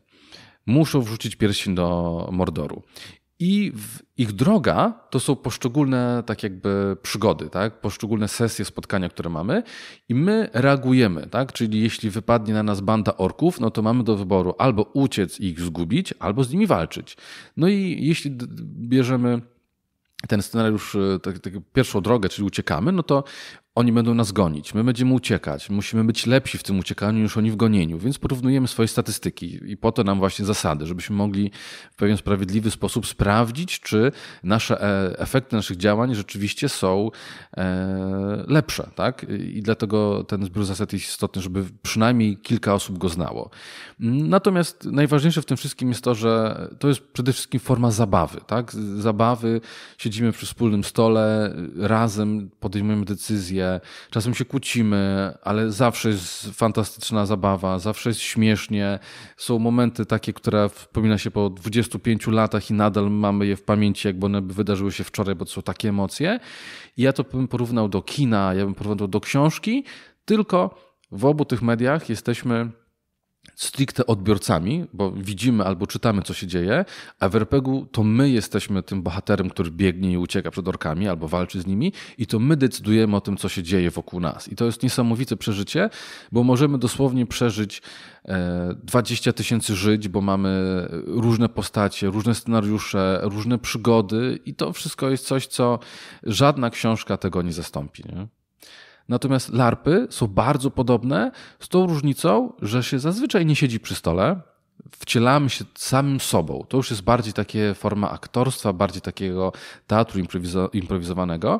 Speaker 1: muszą wrzucić pierścień do Mordoru. I ich droga to są poszczególne tak jakby przygody, tak? poszczególne sesje, spotkania, które mamy i my reagujemy, tak? czyli jeśli wypadnie na nas banda orków, no to mamy do wyboru albo uciec i ich zgubić, albo z nimi walczyć. No i jeśli bierzemy ten scenariusz, e, tak, tak, pierwszą drogę, czyli uciekamy, no to oni będą nas gonić, my będziemy uciekać, musimy być lepsi w tym uciekaniu niż oni w gonieniu, więc porównujemy swoje statystyki i po to nam właśnie zasady, żebyśmy mogli w pewien sprawiedliwy sposób sprawdzić, czy nasze e, efekty naszych działań rzeczywiście są e, lepsze. Tak? I dlatego ten zbiór zasad jest istotny, żeby przynajmniej kilka osób go znało. Natomiast najważniejsze w tym wszystkim jest to, że to jest przede wszystkim forma zabawy. Tak? Zabawy, siedzimy przy wspólnym stole, razem podejmujemy decyzje, czasem się kłócimy, ale zawsze jest fantastyczna zabawa, zawsze jest śmiesznie. Są momenty takie, które wspomina się po 25 latach i nadal mamy je w pamięci, jakby one wydarzyły się wczoraj, bo to są takie emocje. I ja to bym porównał do kina, ja bym porównał do książki, tylko w obu tych mediach jesteśmy stricte odbiorcami, bo widzimy albo czytamy, co się dzieje, a w rpg to my jesteśmy tym bohaterem, który biegnie i ucieka przed orkami albo walczy z nimi i to my decydujemy o tym, co się dzieje wokół nas. I to jest niesamowite przeżycie, bo możemy dosłownie przeżyć 20 e, tysięcy żyć, bo mamy różne postacie, różne scenariusze, różne przygody i to wszystko jest coś, co żadna książka tego nie zastąpi. Nie? Natomiast larpy są bardzo podobne, z tą różnicą, że się zazwyczaj nie siedzi przy stole, wcielamy się samym sobą. To już jest bardziej takie forma aktorstwa, bardziej takiego teatru improwizo improwizowanego,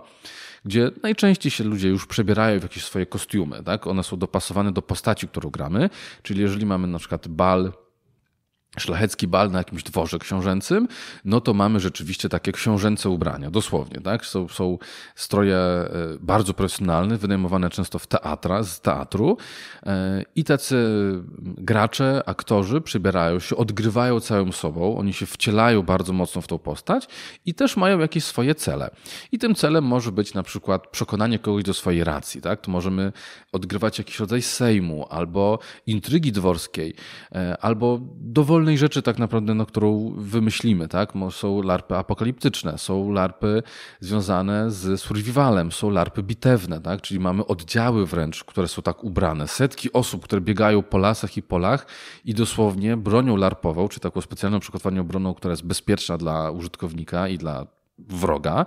Speaker 1: gdzie najczęściej się ludzie już przebierają w jakieś swoje kostiumy. Tak? One są dopasowane do postaci, którą gramy. Czyli jeżeli mamy na przykład bal, szlachecki bal na jakimś dworze książęcym, no to mamy rzeczywiście takie książęce ubrania, dosłownie, tak? Są, są stroje e, bardzo profesjonalne, wynajmowane często w teatra, z teatru e, i tacy gracze, aktorzy przybierają się, odgrywają całym sobą, oni się wcielają bardzo mocno w tą postać i też mają jakieś swoje cele. I tym celem może być na przykład przekonanie kogoś do swojej racji, tak? Tu możemy odgrywać jakiś rodzaj sejmu, albo intrygi dworskiej, e, albo dowolności dowolnej rzeczy tak naprawdę, no, którą wymyślimy, tak? Są larpy apokaliptyczne, są larpy związane z survivalem, są larpy bitewne, tak? Czyli mamy oddziały wręcz, które są tak ubrane. Setki osób, które biegają po lasach i polach i dosłownie bronią larpową, czy taką specjalną przygotowaną bronią, która jest bezpieczna dla użytkownika i dla wroga,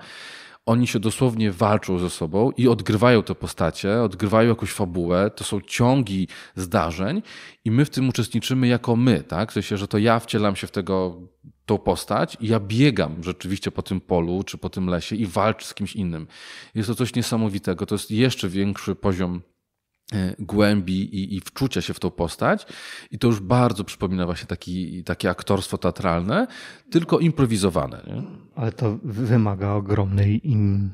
Speaker 1: oni się dosłownie walczą ze sobą i odgrywają te postacie, odgrywają jakąś fabułę, to są ciągi zdarzeń i my w tym uczestniczymy jako my, tak? W sensie, że to ja wcielam się w tego, tą postać i ja biegam rzeczywiście po tym polu czy po tym lesie i walczę z kimś innym. Jest to coś niesamowitego, to jest jeszcze większy poziom E, głębi i, i wczucia się w tą postać. I to już bardzo przypomina właśnie taki, takie aktorstwo teatralne, tylko improwizowane. Nie?
Speaker 2: Ale to wymaga ogromnej im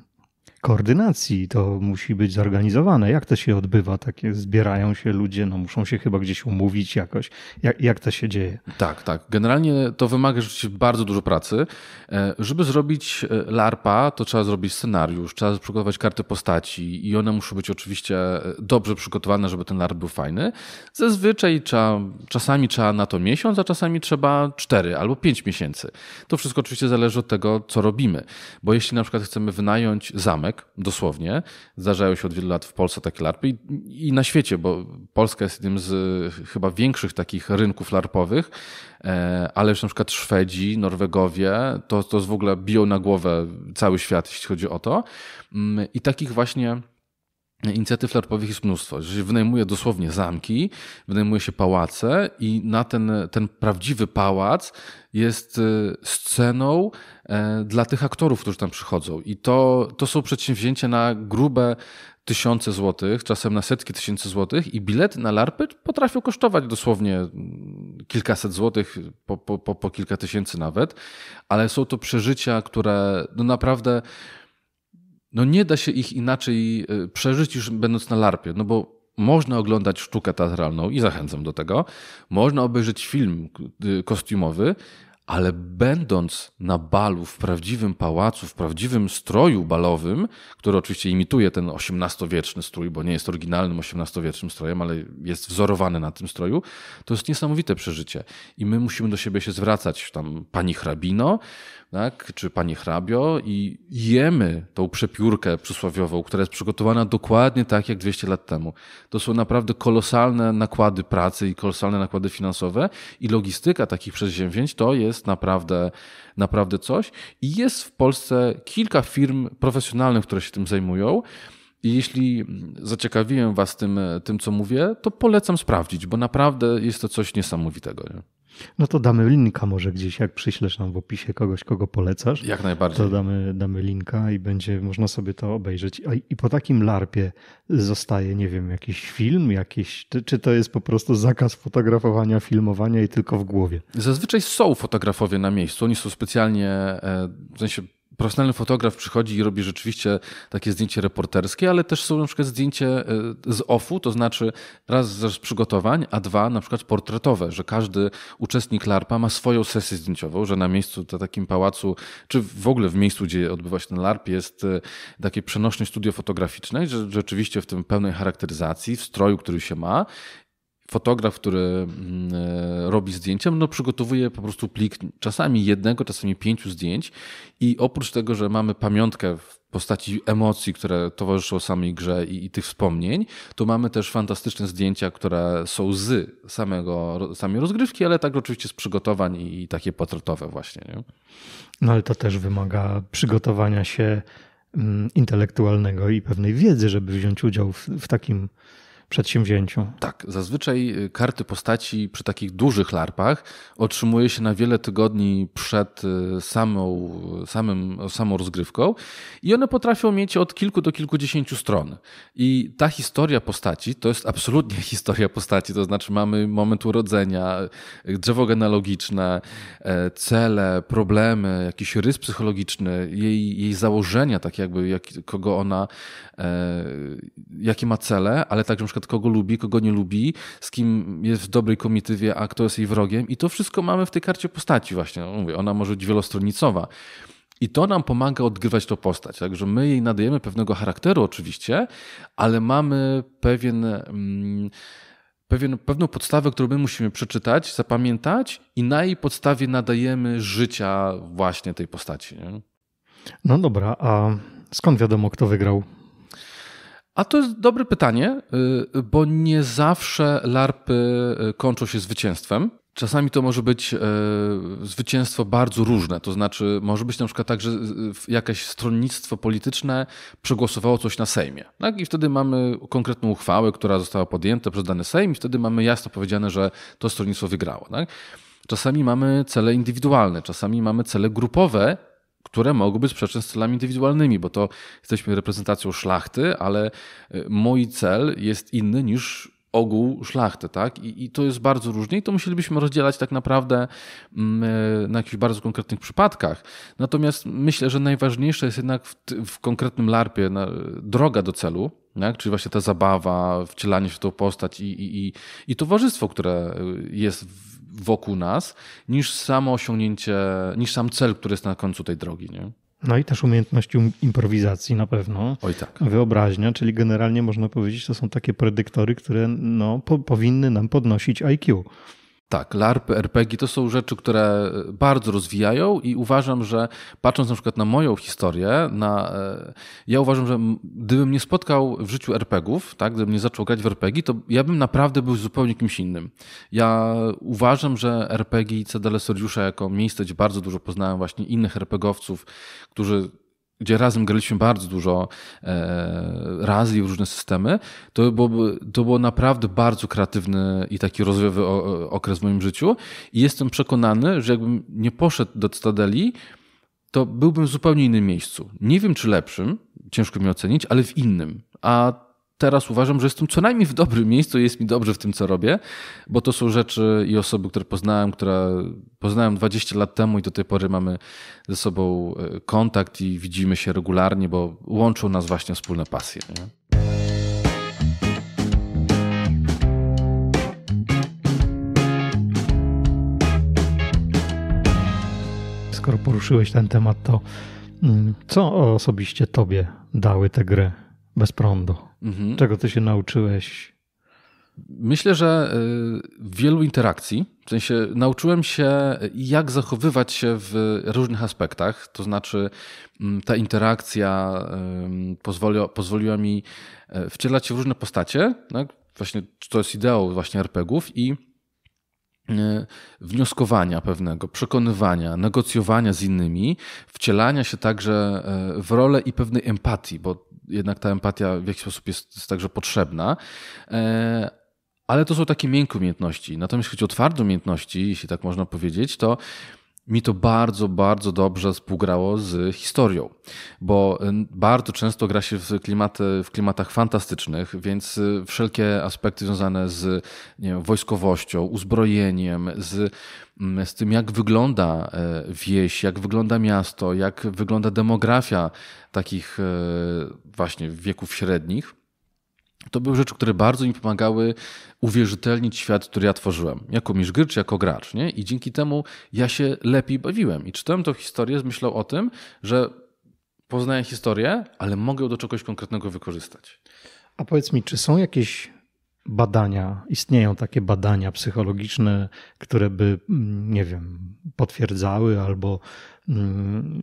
Speaker 2: koordynacji to musi być zorganizowane. Jak to się odbywa? Takie zbierają się ludzie, no muszą się chyba gdzieś umówić jakoś. Jak, jak to się dzieje?
Speaker 1: Tak, tak. Generalnie to wymaga rzeczywiście bardzo dużo pracy. E, żeby zrobić e, LARPA, to trzeba zrobić scenariusz, trzeba przygotować karty postaci i one muszą być oczywiście e, dobrze przygotowane, żeby ten LARP był fajny. Zazwyczaj trzeba, czasami trzeba na to miesiąc, a czasami trzeba 4 albo 5 miesięcy. To wszystko oczywiście zależy od tego, co robimy. Bo jeśli na przykład chcemy wynająć zamek, tak, dosłownie. Zdarzają się od wielu lat w Polsce takie larpy i, i na świecie, bo Polska jest jednym z e, chyba większych takich rynków larpowych, e, ale już na przykład Szwedzi, Norwegowie, to, to w ogóle biją na głowę cały świat, jeśli chodzi o to. Mm, I takich właśnie Inicjatyw larpowych jest mnóstwo. Że się wynajmuje dosłownie zamki, wynajmuje się pałace i na ten, ten prawdziwy pałac jest y, sceną e, dla tych aktorów, którzy tam przychodzą. I to, to są przedsięwzięcia na grube tysiące złotych, czasem na setki tysięcy złotych i bilety na larpy potrafią kosztować dosłownie mm, kilkaset złotych, po, po, po, po kilka tysięcy nawet, ale są to przeżycia, które no naprawdę no nie da się ich inaczej e, przeżyć już będąc na larpie, no bo można oglądać sztukę teatralną i zachęcam do tego, można obejrzeć film y, kostiumowy, ale będąc na balu w prawdziwym pałacu, w prawdziwym stroju balowym, który oczywiście imituje ten XVIII-wieczny strój, bo nie jest oryginalnym XVIII-wiecznym strojem, ale jest wzorowany na tym stroju, to jest niesamowite przeżycie. I my musimy do siebie się zwracać. Tam pani hrabino, tak, czy pani hrabio i jemy tą przepiórkę przysławiową, która jest przygotowana dokładnie tak jak 200 lat temu. To są naprawdę kolosalne nakłady pracy i kolosalne nakłady finansowe i logistyka takich przedsięwzięć to jest naprawdę, naprawdę coś i jest w Polsce kilka firm profesjonalnych, które się tym zajmują. I jeśli zaciekawiłem Was tym, tym co mówię, to polecam sprawdzić, bo naprawdę jest to coś niesamowitego. Nie?
Speaker 2: No to damy linka może gdzieś, jak przyślesz nam w opisie kogoś, kogo polecasz. Jak najbardziej. To damy, damy linka i będzie można sobie to obejrzeć. I po takim larpie zostaje, nie wiem, jakiś film, jakiś, czy to jest po prostu zakaz fotografowania, filmowania i tylko w głowie?
Speaker 1: Zazwyczaj są fotografowie na miejscu. Oni są specjalnie, e, w sensie profesjonalny fotograf przychodzi i robi rzeczywiście takie zdjęcie reporterskie, ale też są na przykład zdjęcie e, z offu, to znaczy raz z przygotowań, a dwa na przykład portretowe, że każdy uczestnik LARPA ma swoją sesję zdjęciową, że na miejscu, na takim pałacu, czy w ogóle w miejscu, gdzie odbywa się ten LARP, jest e, takie przenośne studio fotograficzne, że rzeczywiście w tym pełnej charakteryzacji, w stroju, który się ma fotograf, który mm, e, robi zdjęcia, no przygotowuje po prostu plik czasami jednego, czasami pięciu zdjęć i oprócz tego, że mamy pamiątkę w postaci emocji, które towarzyszą samej grze i, i tych wspomnień, to mamy też fantastyczne zdjęcia, które są z samego, samej rozgrywki, ale tak oczywiście z przygotowań i, i takie portretowe właśnie. Nie?
Speaker 2: No ale to też wymaga przygotowania się mm, intelektualnego i pewnej wiedzy, żeby wziąć udział w, w takim przedsięwzięciu.
Speaker 1: Tak, zazwyczaj y, karty postaci przy takich dużych larpach otrzymuje się na wiele tygodni przed y, samą, y, samym, samą rozgrywką i one potrafią mieć od kilku do kilkudziesięciu stron. I ta historia postaci to jest absolutnie [LAUGHS] historia postaci, to znaczy mamy moment urodzenia, drzewo genealogiczne, e, cele, problemy, jakiś rys psychologiczny, jej, jej założenia, tak jakby jak, kogo ona, e, jakie ma cele, ale także na przykład kogo lubi, kogo nie lubi, z kim jest w dobrej komitywie, a kto jest jej wrogiem. I to wszystko mamy w tej karcie postaci właśnie. No, mówię, ona może być wielostronicowa. I to nam pomaga odgrywać tą postać. Także my jej nadajemy pewnego charakteru oczywiście, ale mamy pewien... Mm, pewien, pewną podstawę, którą my musimy przeczytać, zapamiętać i na jej podstawie nadajemy życia właśnie tej postaci. Nie?
Speaker 2: No dobra, a skąd wiadomo, kto wygrał?
Speaker 1: A to jest dobre pytanie, y, bo nie zawsze larpy y, kończą się zwycięstwem. Czasami to może być y, zwycięstwo bardzo różne, to znaczy może być na przykład tak, że jakieś stronnictwo polityczne przegłosowało coś na Sejmie. Tak? I wtedy mamy konkretną uchwałę, która została podjęta przez dany Sejm i wtedy mamy jasno powiedziane, że to stronnictwo wygrało. Tak? Czasami mamy cele indywidualne, czasami mamy cele grupowe, które mogłyby sprzeczne z celami indywidualnymi, bo to jesteśmy reprezentacją szlachty, ale e, mój cel jest inny niż ogół szlachty, tak? I, I, to jest bardzo różnie i to musielibyśmy rozdzielać tak naprawdę mm, e, na jakichś bardzo konkretnych przypadkach. Natomiast myślę, że najważniejsze jest jednak w, w konkretnym larpie na, droga do celu, tak? czyli właśnie ta zabawa, wcielanie się w tą postać i, i, i, i towarzystwo, które e, jest w wokół nas, niż samo osiągnięcie, niż sam cel, który jest na końcu tej drogi. Nie?
Speaker 2: No i też umiejętności improwizacji na pewno. Oj tak. Wyobraźnia, czyli generalnie można powiedzieć, to są takie predyktory, które no, po, powinny nam podnosić IQ.
Speaker 1: Tak, LARP, RPG to są rzeczy, które bardzo rozwijają i uważam, że patrząc na przykład na moją historię, na, e, ja uważam, że gdybym nie spotkał w życiu RPGów, tak, gdybym nie zaczął grać w RPG, to ja bym naprawdę był zupełnie kimś innym. Ja uważam, że RPG i CDL Soriusza jako miejsce, gdzie bardzo dużo poznałem właśnie innych RPGowców, którzy gdzie razem graliśmy bardzo dużo e, i różne systemy, to było, to było naprawdę bardzo kreatywny i taki rozwojowy o, okres w moim życiu. I jestem przekonany, że jakbym nie poszedł do Cytadeli, to byłbym w zupełnie innym miejscu. Nie wiem, czy lepszym, ciężko mi ocenić, ale w innym. A teraz uważam, że jestem co najmniej w dobrym miejscu, jest mi dobrze w tym, co robię, bo to są rzeczy i osoby, które poznałem, które poznałem 20 lat temu i do tej pory mamy ze sobą e, kontakt i widzimy się regularnie, bo łączą nas właśnie wspólne pasje. Nie?
Speaker 2: Skoro poruszyłeś ten temat, to mm, co osobiście tobie dały te gry? bez prądu. Mhm. Czego ty się nauczyłeś?
Speaker 1: Myślę, że y, wielu interakcji, w sensie nauczyłem się, jak zachowywać się w różnych aspektach. To znaczy, mm, ta interakcja y, pozwoli, pozwoliła mi y, wcielać się w różne postacie. Tak? Właśnie to jest ideał właśnie RPGów i Y, wnioskowania pewnego, przekonywania, negocjowania z innymi, wcielania się także e, w rolę i pewnej empatii, bo jednak ta empatia w jakiś sposób jest, jest także potrzebna. E, ale to są takie miękkie umiejętności. Natomiast jeśli chodzi o twarde umiejętności, jeśli tak można powiedzieć, to mi to bardzo, bardzo dobrze współgrało z historią, bo y, bardzo często gra się w, klimaty, w klimatach fantastycznych, więc y, wszelkie aspekty związane z wiem, wojskowością, uzbrojeniem, z, mm, z tym, jak wygląda e, wieś, jak wygląda miasto, jak wygląda demografia takich e, właśnie wieków średnich to były rzeczy, które bardzo mi pomagały uwierzytelnić świat, który ja tworzyłem, jako miszgrycz, jako gracz. Nie? I dzięki temu ja się lepiej bawiłem. I czytałem tą historię z myślą o tym, że poznaję historię, ale mogę ją do czegoś konkretnego wykorzystać.
Speaker 2: A powiedz mi, czy są jakieś badania, istnieją takie badania psychologiczne, które by, mm, nie wiem, potwierdzały albo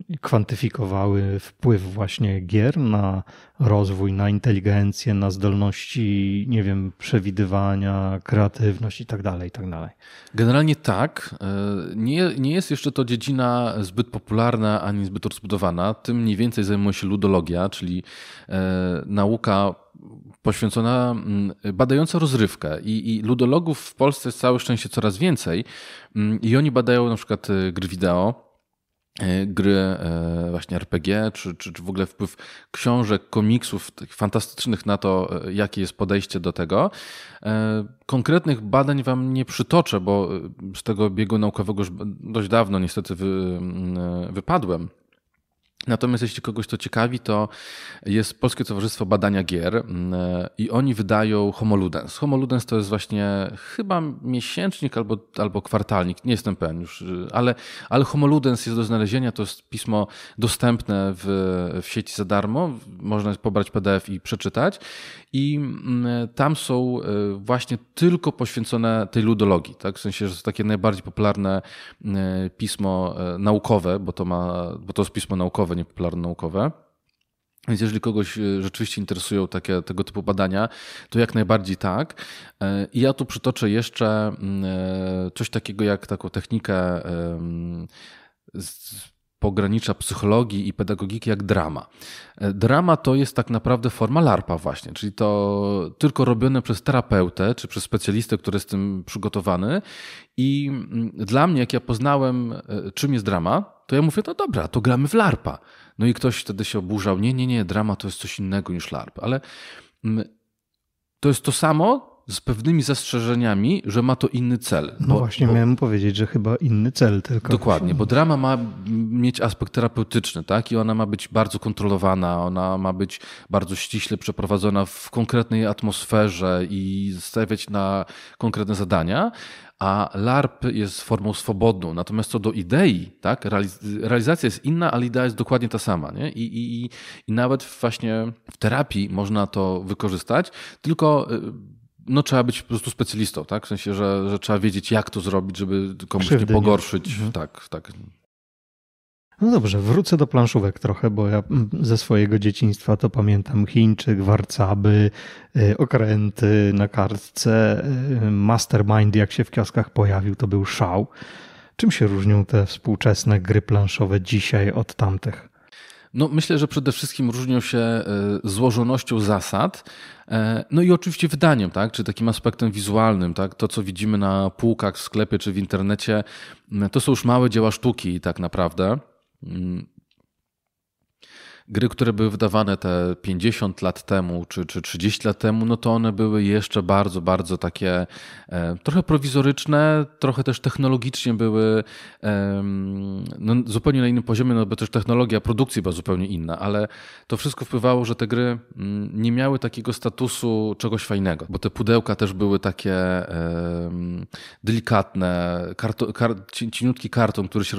Speaker 2: Y, kwantyfikowały wpływ właśnie gier na rozwój, na inteligencję, na zdolności, nie wiem, przewidywania, kreatywność i tak dalej, i tak dalej. Generalnie tak.
Speaker 1: Y, nie, nie jest jeszcze to dziedzina zbyt popularna ani zbyt rozbudowana. Tym mniej więcej zajmuje się ludologia, czyli y, nauka poświęcona mm, badająca rozrywkę I, i, ludologów w Polsce jest całe szczęście coraz więcej mm, i oni badają na przykład gry wideo, E, gry e, właśnie RPG, czy, czy, czy w ogóle wpływ książek, komiksów tych fantastycznych na to, e, jakie jest podejście do tego. Konkretnych badań wam nie przytoczę, bo z tego biegu naukowego już dość dawno niestety wy, wypadłem. Natomiast jeśli kogoś to ciekawi, to jest Polskie Towarzystwo Badania Gier mm, i oni wydają Homoludens. Homoludens to jest właśnie chyba miesięcznik albo, albo kwartalnik, nie jestem pewien już, y, ale, ale Homoludens jest do znalezienia, to jest pismo dostępne w, w sieci za darmo, można pobrać PDF i przeczytać i mm, tam są e, właśnie tylko poświęcone tej ludologii, tak? w sensie, że to takie najbardziej popularne e, pismo e, naukowe, bo to, ma, bo to jest pismo naukowe, nie popularne naukowe Więc jeżeli kogoś rzeczywiście interesują takie, tego typu badania, to jak najbardziej tak. I ja tu przytoczę jeszcze mm, coś takiego jak taką technikę pogranicza psychologii i pedagogiki jak drama. E, drama to jest tak naprawdę forma larpa właśnie, czyli to tylko robione przez terapeutę czy przez specjalistę, który jest tym przygotowany. I mm, dla mnie, jak ja poznałem, e, czym jest drama, to ja mówię, no dobra, to gramy w larpa. No i ktoś wtedy się oburzał, nie, nie, nie, drama to jest coś innego niż larp. Ale mm, to jest to samo, z pewnymi zastrzeżeniami, że ma to inny cel. No bo,
Speaker 2: właśnie, bo, miałem powiedzieć, że chyba inny cel tylko. Dokładnie, bo
Speaker 1: drama ma mieć aspekt terapeutyczny, tak? I ona ma być bardzo kontrolowana, ona ma być bardzo ściśle przeprowadzona w konkretnej atmosferze i stawiać na konkretne zadania, a LARP jest formą swobodną. Natomiast co do idei, tak, realizacja jest inna, ale idea jest dokładnie ta sama. Nie? I, i, i nawet właśnie w terapii można to wykorzystać, tylko y, no, trzeba być po prostu specjalistą, tak? W sensie, że, że trzeba wiedzieć, jak to zrobić, żeby komuś Krzywdy, nie pogorszyć. Nie. Mhm. Tak, tak.
Speaker 2: No dobrze, wrócę do planszówek trochę, bo ja mm, ze swojego dzieciństwa to pamiętam Chińczyk, warcaby, y, okręty na kartce, y, mastermind jak się w kioskach pojawił, to był szał. Czym się różnią te współczesne gry planszowe dzisiaj od tamtych?
Speaker 1: No, myślę, że przede wszystkim różnią się e, złożonością zasad, e, no i oczywiście wydaniem, tak? czy takim aspektem wizualnym. Tak? To, co widzimy na półkach w sklepie czy w internecie, to są już małe dzieła sztuki, tak naprawdę. Mm, gry, które były wydawane te 50 lat temu czy, czy 30 lat temu, no to one były jeszcze bardzo, bardzo takie e, trochę prowizoryczne, trochę też technologicznie były no, zupełnie na innym poziomie, no bo też technologia produkcji była zupełnie inna, ale to wszystko wpływało, że te gry mm, nie miały takiego statusu czegoś fajnego, bo te pudełka też były takie delikatne, karto, kar, cieniutki karton, który się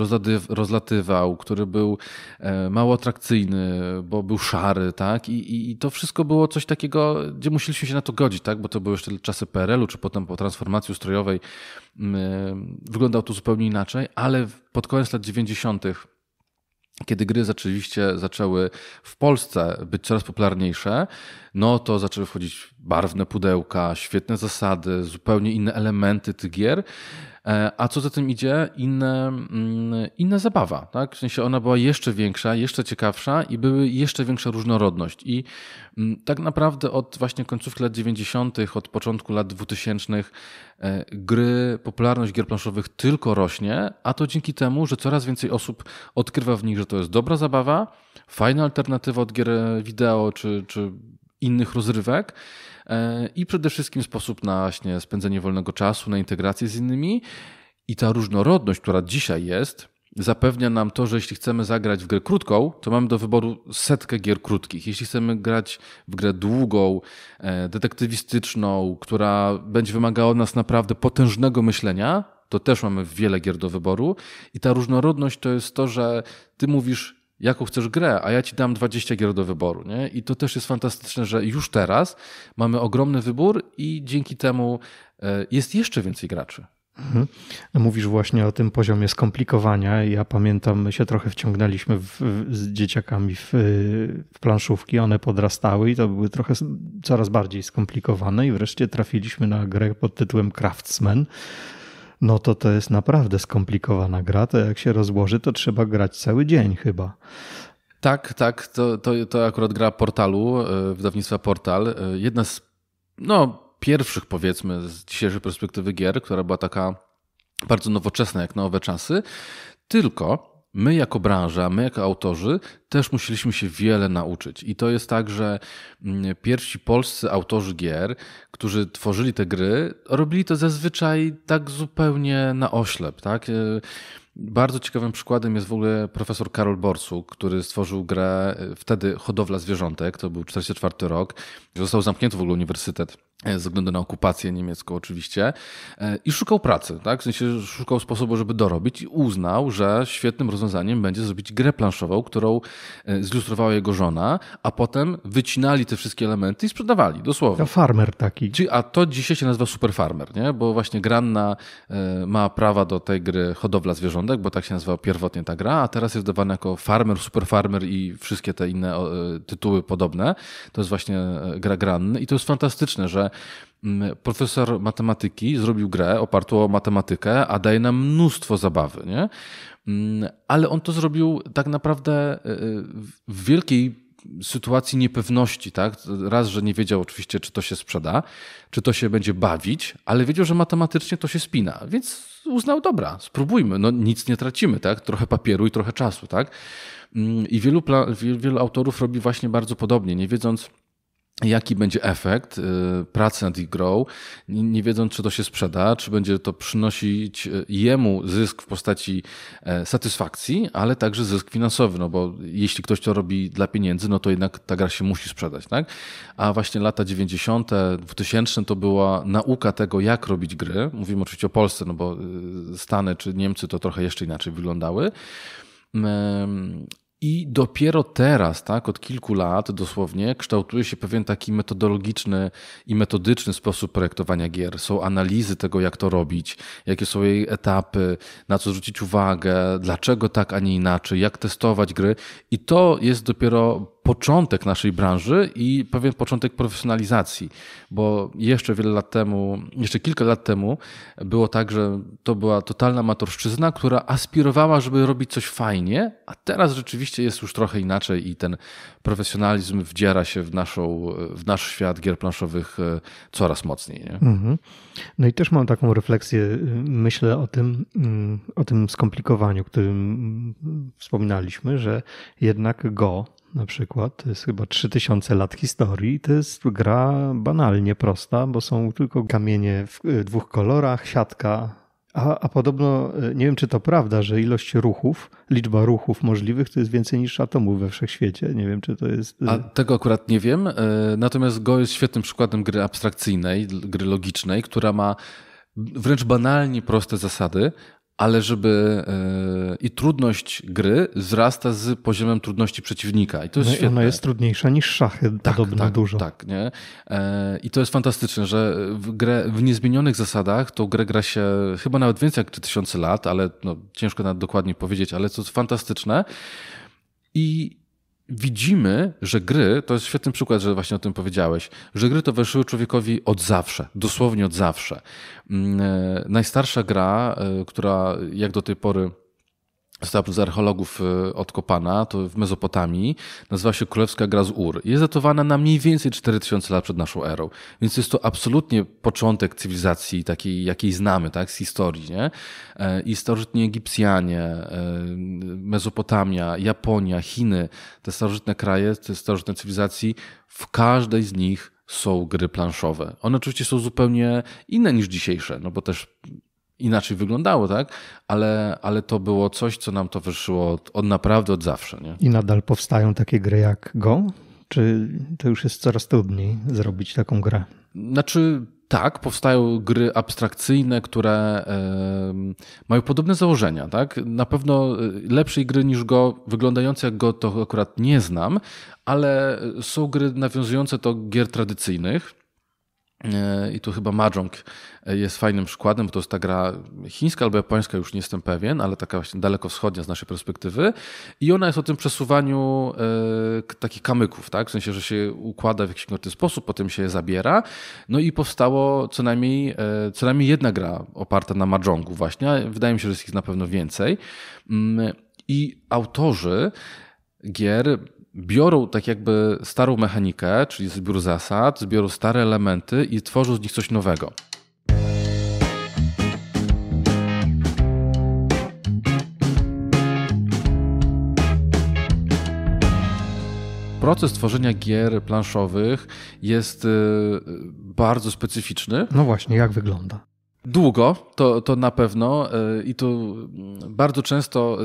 Speaker 1: rozlatywał, który był e, mało atrakcyjny, bo był szary, tak? I, i, I, to wszystko było coś takiego, gdzie musieliśmy się na to godzić, tak? Bo to były jeszcze czasy PRL-u, czy potem po transformacji ustrojowej mm, e, wyglądał to zupełnie inaczej, ale pod koniec lat 90 kiedy gry rzeczywiście zaczęły w Polsce być coraz popularniejsze, no to zaczęły wchodzić barwne pudełka, świetne zasady, zupełnie inne elementy tych gier. E, a co za tym idzie, inne, mm, inna zabawa, tak? W sensie ona była jeszcze większa, jeszcze ciekawsza i były jeszcze większa różnorodność. I mm, tak naprawdę od właśnie końcówki lat 90., od początku lat 2000 e, gry, popularność gier planszowych tylko rośnie, a to dzięki temu, że coraz więcej osób odkrywa w nich, że to jest dobra zabawa, fajna alternatywa od gier wideo czy, czy innych rozrywek. E, i przede wszystkim sposób na właśnie spędzenie wolnego czasu, na integrację z innymi. I ta różnorodność, która dzisiaj jest, zapewnia nam to, że jeśli chcemy zagrać w grę krótką, to mamy do wyboru setkę gier krótkich. Jeśli chcemy grać w grę długą, e, detektywistyczną, która będzie wymagała od nas naprawdę potężnego myślenia, to też mamy wiele gier do wyboru. I ta różnorodność to jest to, że ty mówisz jaką chcesz grę, a ja ci dam 20
Speaker 2: gier do wyboru.
Speaker 1: Nie? I to też jest fantastyczne, że już teraz mamy ogromny wybór i dzięki temu e, jest jeszcze więcej graczy.
Speaker 2: Mhm. Mówisz właśnie o tym poziomie skomplikowania. Ja pamiętam, my się trochę wciągnęliśmy w, w, z dzieciakami w, w, planszówki, one podrastały i to były trochę coraz bardziej skomplikowane i wreszcie trafiliśmy na grę pod tytułem Craftsman, no to to jest naprawdę skomplikowana gra, to jak się rozłoży, to trzeba grać cały dzień chyba.
Speaker 1: Tak, tak, to, to, to akurat gra portalu, e, wydawnictwa Portal. E, jedna z no, pierwszych, powiedzmy, z dzisiejszej perspektywy gier, która była taka bardzo nowoczesna jak na owe czasy. Tylko my jako branża, my jako autorzy też musieliśmy się wiele nauczyć. I to jest tak, że mm, pierwsi polscy autorzy gier, którzy tworzyli te gry, robili to zazwyczaj tak zupełnie na oślep, tak? E, bardzo ciekawym przykładem jest w ogóle profesor Karol Borsuk, który stworzył grę e, wtedy Hodowla Zwierzątek, to był 1944 rok, został zamknięty w ogóle uniwersytet E, ze względu na okupację niemiecką oczywiście, e, i szukał pracy, tak? w sensie szukał sposobu, żeby dorobić i uznał, że świetnym rozwiązaniem będzie zrobić grę planszową, którą e, zilustrowała jego żona, a potem wycinali te wszystkie elementy i sprzedawali, dosłownie. To farmer taki. A to dzisiaj się nazywa super farmer, nie? bo właśnie Granna ma prawa do tej gry hodowla zwierzątek, bo tak się nazywała pierwotnie ta gra, a teraz jest dawana jako farmer, super farmer i wszystkie te inne tytuły podobne. To jest właśnie gra Granny i to jest fantastyczne, że Mm, profesor matematyki zrobił grę opartą o matematykę, a daje nam mnóstwo zabawy, nie? Mm, ale on to zrobił tak naprawdę e, e, w wielkiej sytuacji niepewności, tak? Raz, że nie wiedział oczywiście, czy to się sprzeda, czy to się będzie bawić, ale wiedział, że matematycznie to się spina, więc uznał, dobra, spróbujmy, no nic nie tracimy, tak? Trochę papieru i trochę czasu, tak? Mm, I wielu, wielu autorów robi właśnie bardzo podobnie, nie wiedząc, jaki będzie efekt y, pracy nad ich grą, nie wiedząc, czy to się sprzeda, czy będzie to przynosić y, jemu zysk w postaci e, satysfakcji, ale także zysk finansowy, no bo jeśli ktoś to robi dla pieniędzy, no to jednak ta gra się musi sprzedać, tak? A właśnie lata 90., 2000 to była nauka tego, jak robić gry. Mówimy oczywiście o Polsce, no bo y, Stany czy Niemcy to trochę jeszcze inaczej wyglądały i dopiero teraz, tak, od kilku lat dosłownie, kształtuje się pewien taki metodologiczny i metodyczny sposób projektowania gier. Są analizy tego, jak to robić, jakie są jej etapy, na co zwrócić uwagę, dlaczego tak, a nie inaczej, jak testować gry. I to jest dopiero początek naszej branży i pewien początek profesjonalizacji, bo jeszcze wiele lat temu, jeszcze kilka lat temu było tak, że to była totalna amatorszczyzna, która aspirowała, żeby robić coś fajnie, a teraz rzeczywiście jest już trochę inaczej i ten profesjonalizm wdziera się w, naszą, w nasz świat gier planszowych e, coraz mocniej.
Speaker 2: Mhm. No i też mam taką refleksję, y, myślę o tym, mm, o tym skomplikowaniu, którym mm, wspominaliśmy, że jednak go na przykład. To jest chyba 3000 lat historii. To jest gra banalnie prosta, bo są tylko kamienie w y, dwóch kolorach, siatka. A, a podobno, y, nie wiem czy to prawda, że ilość ruchów, liczba ruchów możliwych to jest więcej niż atomów we wszechświecie. Nie wiem czy to jest. Y, a
Speaker 1: tego akurat nie wiem. Natomiast Go jest świetnym przykładem gry abstrakcyjnej, gry logicznej, która ma wręcz banalnie proste zasady, ale żeby e, i trudność gry wzrasta z poziomem trudności przeciwnika. I to jest no świetne. Ona
Speaker 2: jest trudniejsza niż szachy, tak, tak podobno tak, dużo. Tak,
Speaker 1: nie? E, I to jest fantastyczne, że w, grę, w niezmienionych zasadach tą grę gra się chyba nawet więcej jak 3000 lat, ale no, ciężko nawet dokładnie powiedzieć, ale to jest fantastyczne. I widzimy, że gry, to jest świetny przykład, że właśnie o tym powiedziałeś, że gry to weszły człowiekowi od zawsze, dosłownie od zawsze. Mm, e, najstarsza gra, e, która jak do tej pory została przez archeologów y, odkopana, to w Mezopotamii, nazywa się Królewska Gra z Ur. Jest datowana na mniej więcej 4000 lat przed naszą erą, więc jest to absolutnie początek cywilizacji takiej, jakiej znamy, tak, z historii, nie? E, I starożytni Egipcjanie, e, Mezopotamia, Japonia, Chiny, te starożytne kraje, te starożytne cywilizacje w każdej z nich są gry planszowe. One oczywiście są zupełnie inne niż dzisiejsze, no bo też inaczej wyglądało, tak? Ale, ale to było coś, co nam towarzyszyło od, od naprawdę od zawsze. Nie?
Speaker 2: I nadal powstają takie gry jak Go? Czy to już jest coraz trudniej zrobić taką grę? Znaczy,
Speaker 1: tak, powstają gry abstrakcyjne, które mają podobne założenia. Tak? Na pewno e, lepszej gry niż go, wyglądające jak go, to akurat nie znam, ale są gry nawiązujące do gier tradycyjnych. I tu chyba Mahjong jest fajnym przykładem, bo to jest ta gra chińska albo japońska, już nie jestem pewien, ale taka właśnie daleko wschodnia z naszej perspektywy. I ona jest o tym przesuwaniu e, takich kamyków, tak? w sensie, że się układa w jakiś konkretny sposób, potem się je zabiera. No i powstało co najmniej, e, co najmniej jedna gra oparta na Mahjongu właśnie. Wydaje mi się, że jest ich na pewno więcej. Mm, I autorzy gier biorą tak jakby starą mechanikę, czyli zbiór zasad, zbiorą stare elementy i tworzą z nich coś nowego. proces tworzenia gier planszowych jest y, bardzo specyficzny.
Speaker 2: No właśnie, jak wygląda?
Speaker 1: Długo, to, to na pewno e, i tu bardzo często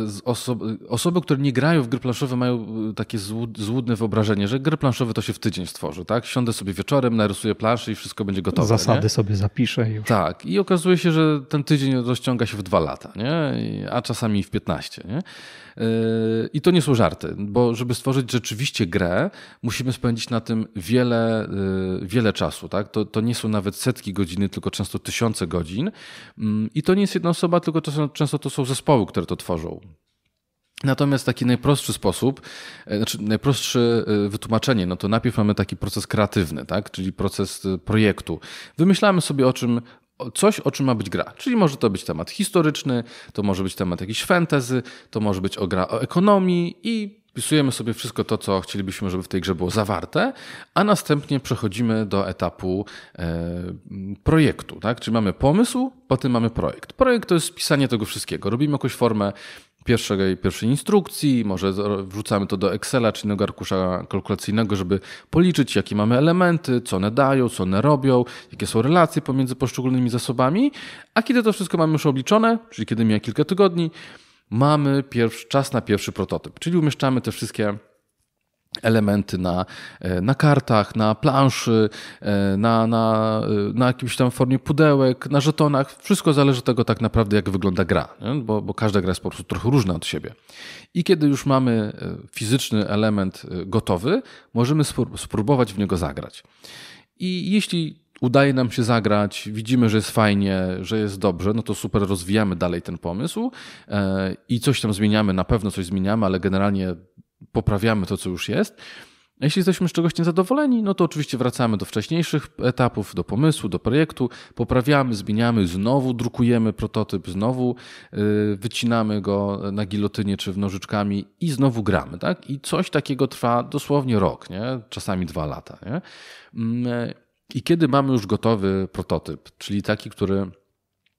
Speaker 1: osoby, które nie grają w gry planszowe mają e, takie złudne wyobrażenie, że gry planszowe to się w tydzień stworzy, tak? Siądę sobie wieczorem, narysuję planszę i wszystko będzie gotowe. Zasady nie? sobie zapiszę już. Tak i okazuje się, że ten tydzień rozciąga się w dwa lata, nie? a czasami w 15, nie? Yy, I to nie są żarty, bo żeby stworzyć rzeczywiście grę, musimy spędzić na tym wiele, yy, wiele czasu. Tak? To, to nie są nawet setki godziny, tylko często tysiące godzin. Mm, I to nie jest jedna osoba, tylko często to są zespoły, które to tworzą. Natomiast taki najprostszy sposób, e, znaczy najprostsze e, wytłumaczenie, no to najpierw mamy taki proces kreatywny, tak? czyli proces e, projektu. Wymyślamy sobie o czym, coś, o czym ma być gra. Czyli może to być temat historyczny, to może być temat jakiś fantasy, to może być o gra o ekonomii i wpisujemy sobie wszystko to, co chcielibyśmy, żeby w tej grze było zawarte, a następnie przechodzimy do etapu e, projektu. Tak? Czyli mamy pomysł, potem mamy projekt. Projekt to jest pisanie tego wszystkiego. Robimy jakąś formę pierwszej, pierwszej instrukcji, może wrzucamy to do Excela czy innego arkusza kalkulacyjnego, żeby policzyć, jakie mamy elementy, co one dają, co one robią, jakie są relacje pomiędzy poszczególnymi zasobami. A kiedy to wszystko mamy już obliczone, czyli kiedy mija kilka tygodni, mamy pierwszy, czas na pierwszy prototyp, czyli umieszczamy te wszystkie elementy na, e, na kartach, na planszy, e, na, na, e, na jakimś tam formie pudełek, na żetonach. Wszystko zależy od tego tak naprawdę, jak wygląda gra, bo, bo, każda gra jest po prostu trochę różna od siebie. I kiedy już mamy fizyczny element gotowy, możemy spróbować w niego zagrać. I jeśli udaje nam się zagrać, widzimy, że jest fajnie, że jest dobrze, no to super rozwijamy dalej ten pomysł e, i coś tam zmieniamy, na pewno coś zmieniamy, ale generalnie poprawiamy to, co już jest. Jeśli jesteśmy z czegoś niezadowoleni, no to oczywiście wracamy do wcześniejszych etapów, do pomysłu, do projektu, poprawiamy, zmieniamy, znowu drukujemy prototyp, znowu e, wycinamy go na gilotynie czy w nożyczkami i znowu gramy, tak? I coś takiego trwa dosłownie rok, nie? czasami dwa lata. Nie? Mm, e, i kiedy mamy już gotowy prototyp, czyli taki, który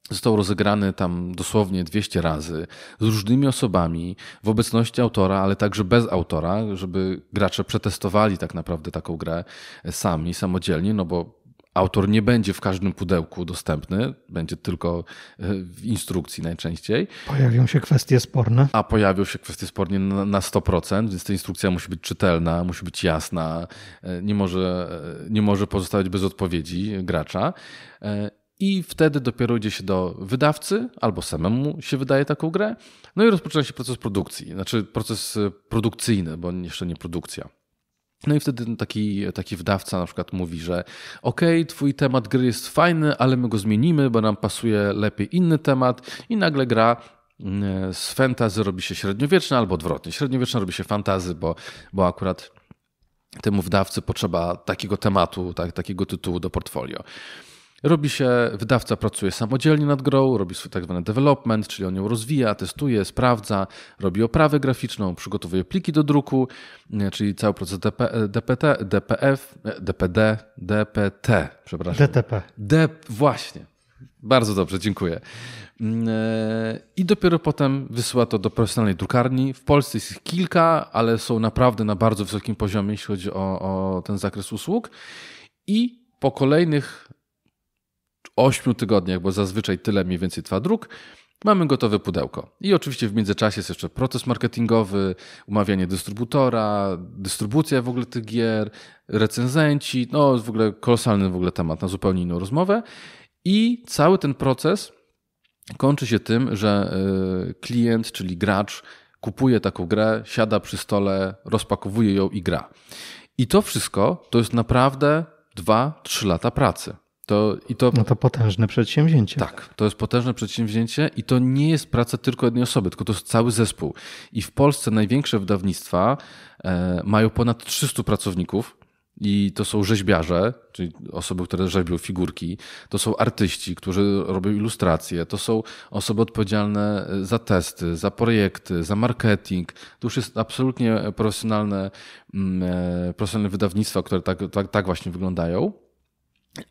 Speaker 1: został rozegrany tam dosłownie 200 razy z różnymi osobami, w obecności autora, ale także bez autora, żeby gracze przetestowali tak naprawdę taką grę sami, samodzielnie, no bo Autor nie będzie w każdym pudełku dostępny, będzie tylko e, w instrukcji najczęściej.
Speaker 2: Pojawią się kwestie sporne.
Speaker 1: A pojawią się kwestie sporne na 100%, więc ta instrukcja musi być czytelna, musi być jasna, e, nie może, e, nie może pozostawać bez odpowiedzi gracza. I wtedy dopiero idzie się do wydawcy, albo samemu się wydaje taką grę, no i rozpoczyna się proces produkcji, znaczy proces produkcyjny, bo jeszcze nie produkcja. No i wtedy taki, taki wydawca na przykład mówi, że okej, okay, twój temat gry jest fajny, ale my go zmienimy, bo nam pasuje lepiej inny temat i nagle gra mm, z fantazy robi się średniowieczna albo odwrotnie. Średniowieczna robi się fantazy, bo, bo akurat temu wdawcy potrzeba takiego tematu, tak, takiego tytułu do portfolio. Robi się, wydawca pracuje samodzielnie nad grą, robi swój tak zwany development, czyli on ją rozwija, testuje, sprawdza, robi oprawę graficzną, przygotowuje pliki do druku, czyli cały proces DP, DPT, DPF, DPD, DPT, przepraszam. DTP. D, właśnie. Bardzo dobrze, dziękuję. Mm, e, I dopiero potem wysyła to do profesjonalnej drukarni. W Polsce jest ich kilka, ale są naprawdę na bardzo wysokim poziomie, jeśli chodzi o, o ten zakres usług. I po kolejnych 8 tygodniach, bo zazwyczaj tyle mniej więcej trwa druk, mamy gotowe pudełko. I oczywiście w międzyczasie jest jeszcze proces marketingowy, umawianie dystrybutora, dystrybucja w ogóle tych gier, recenzenci, no w ogóle kolosalny w ogóle temat na zupełnie inną rozmowę. I cały ten proces kończy się tym, że y, klient, czyli gracz, kupuje taką grę, siada przy stole, rozpakowuje ją i gra. I to wszystko to jest naprawdę 2-3 lata pracy. To, i to, no
Speaker 2: to potężne przedsięwzięcie. Tak,
Speaker 1: to jest potężne przedsięwzięcie i to nie jest praca tylko jednej osoby, tylko to jest cały zespół. I w Polsce największe wydawnictwa e, mają ponad 300 pracowników, i to są rzeźbiarze, czyli osoby, które rzeźbią figurki, to są artyści, którzy robią ilustracje, to są osoby odpowiedzialne e, za testy, za projekty, za marketing. To już jest absolutnie profesjonalne, mm, e, profesjonalne wydawnictwa, które tak, tak, tak właśnie wyglądają.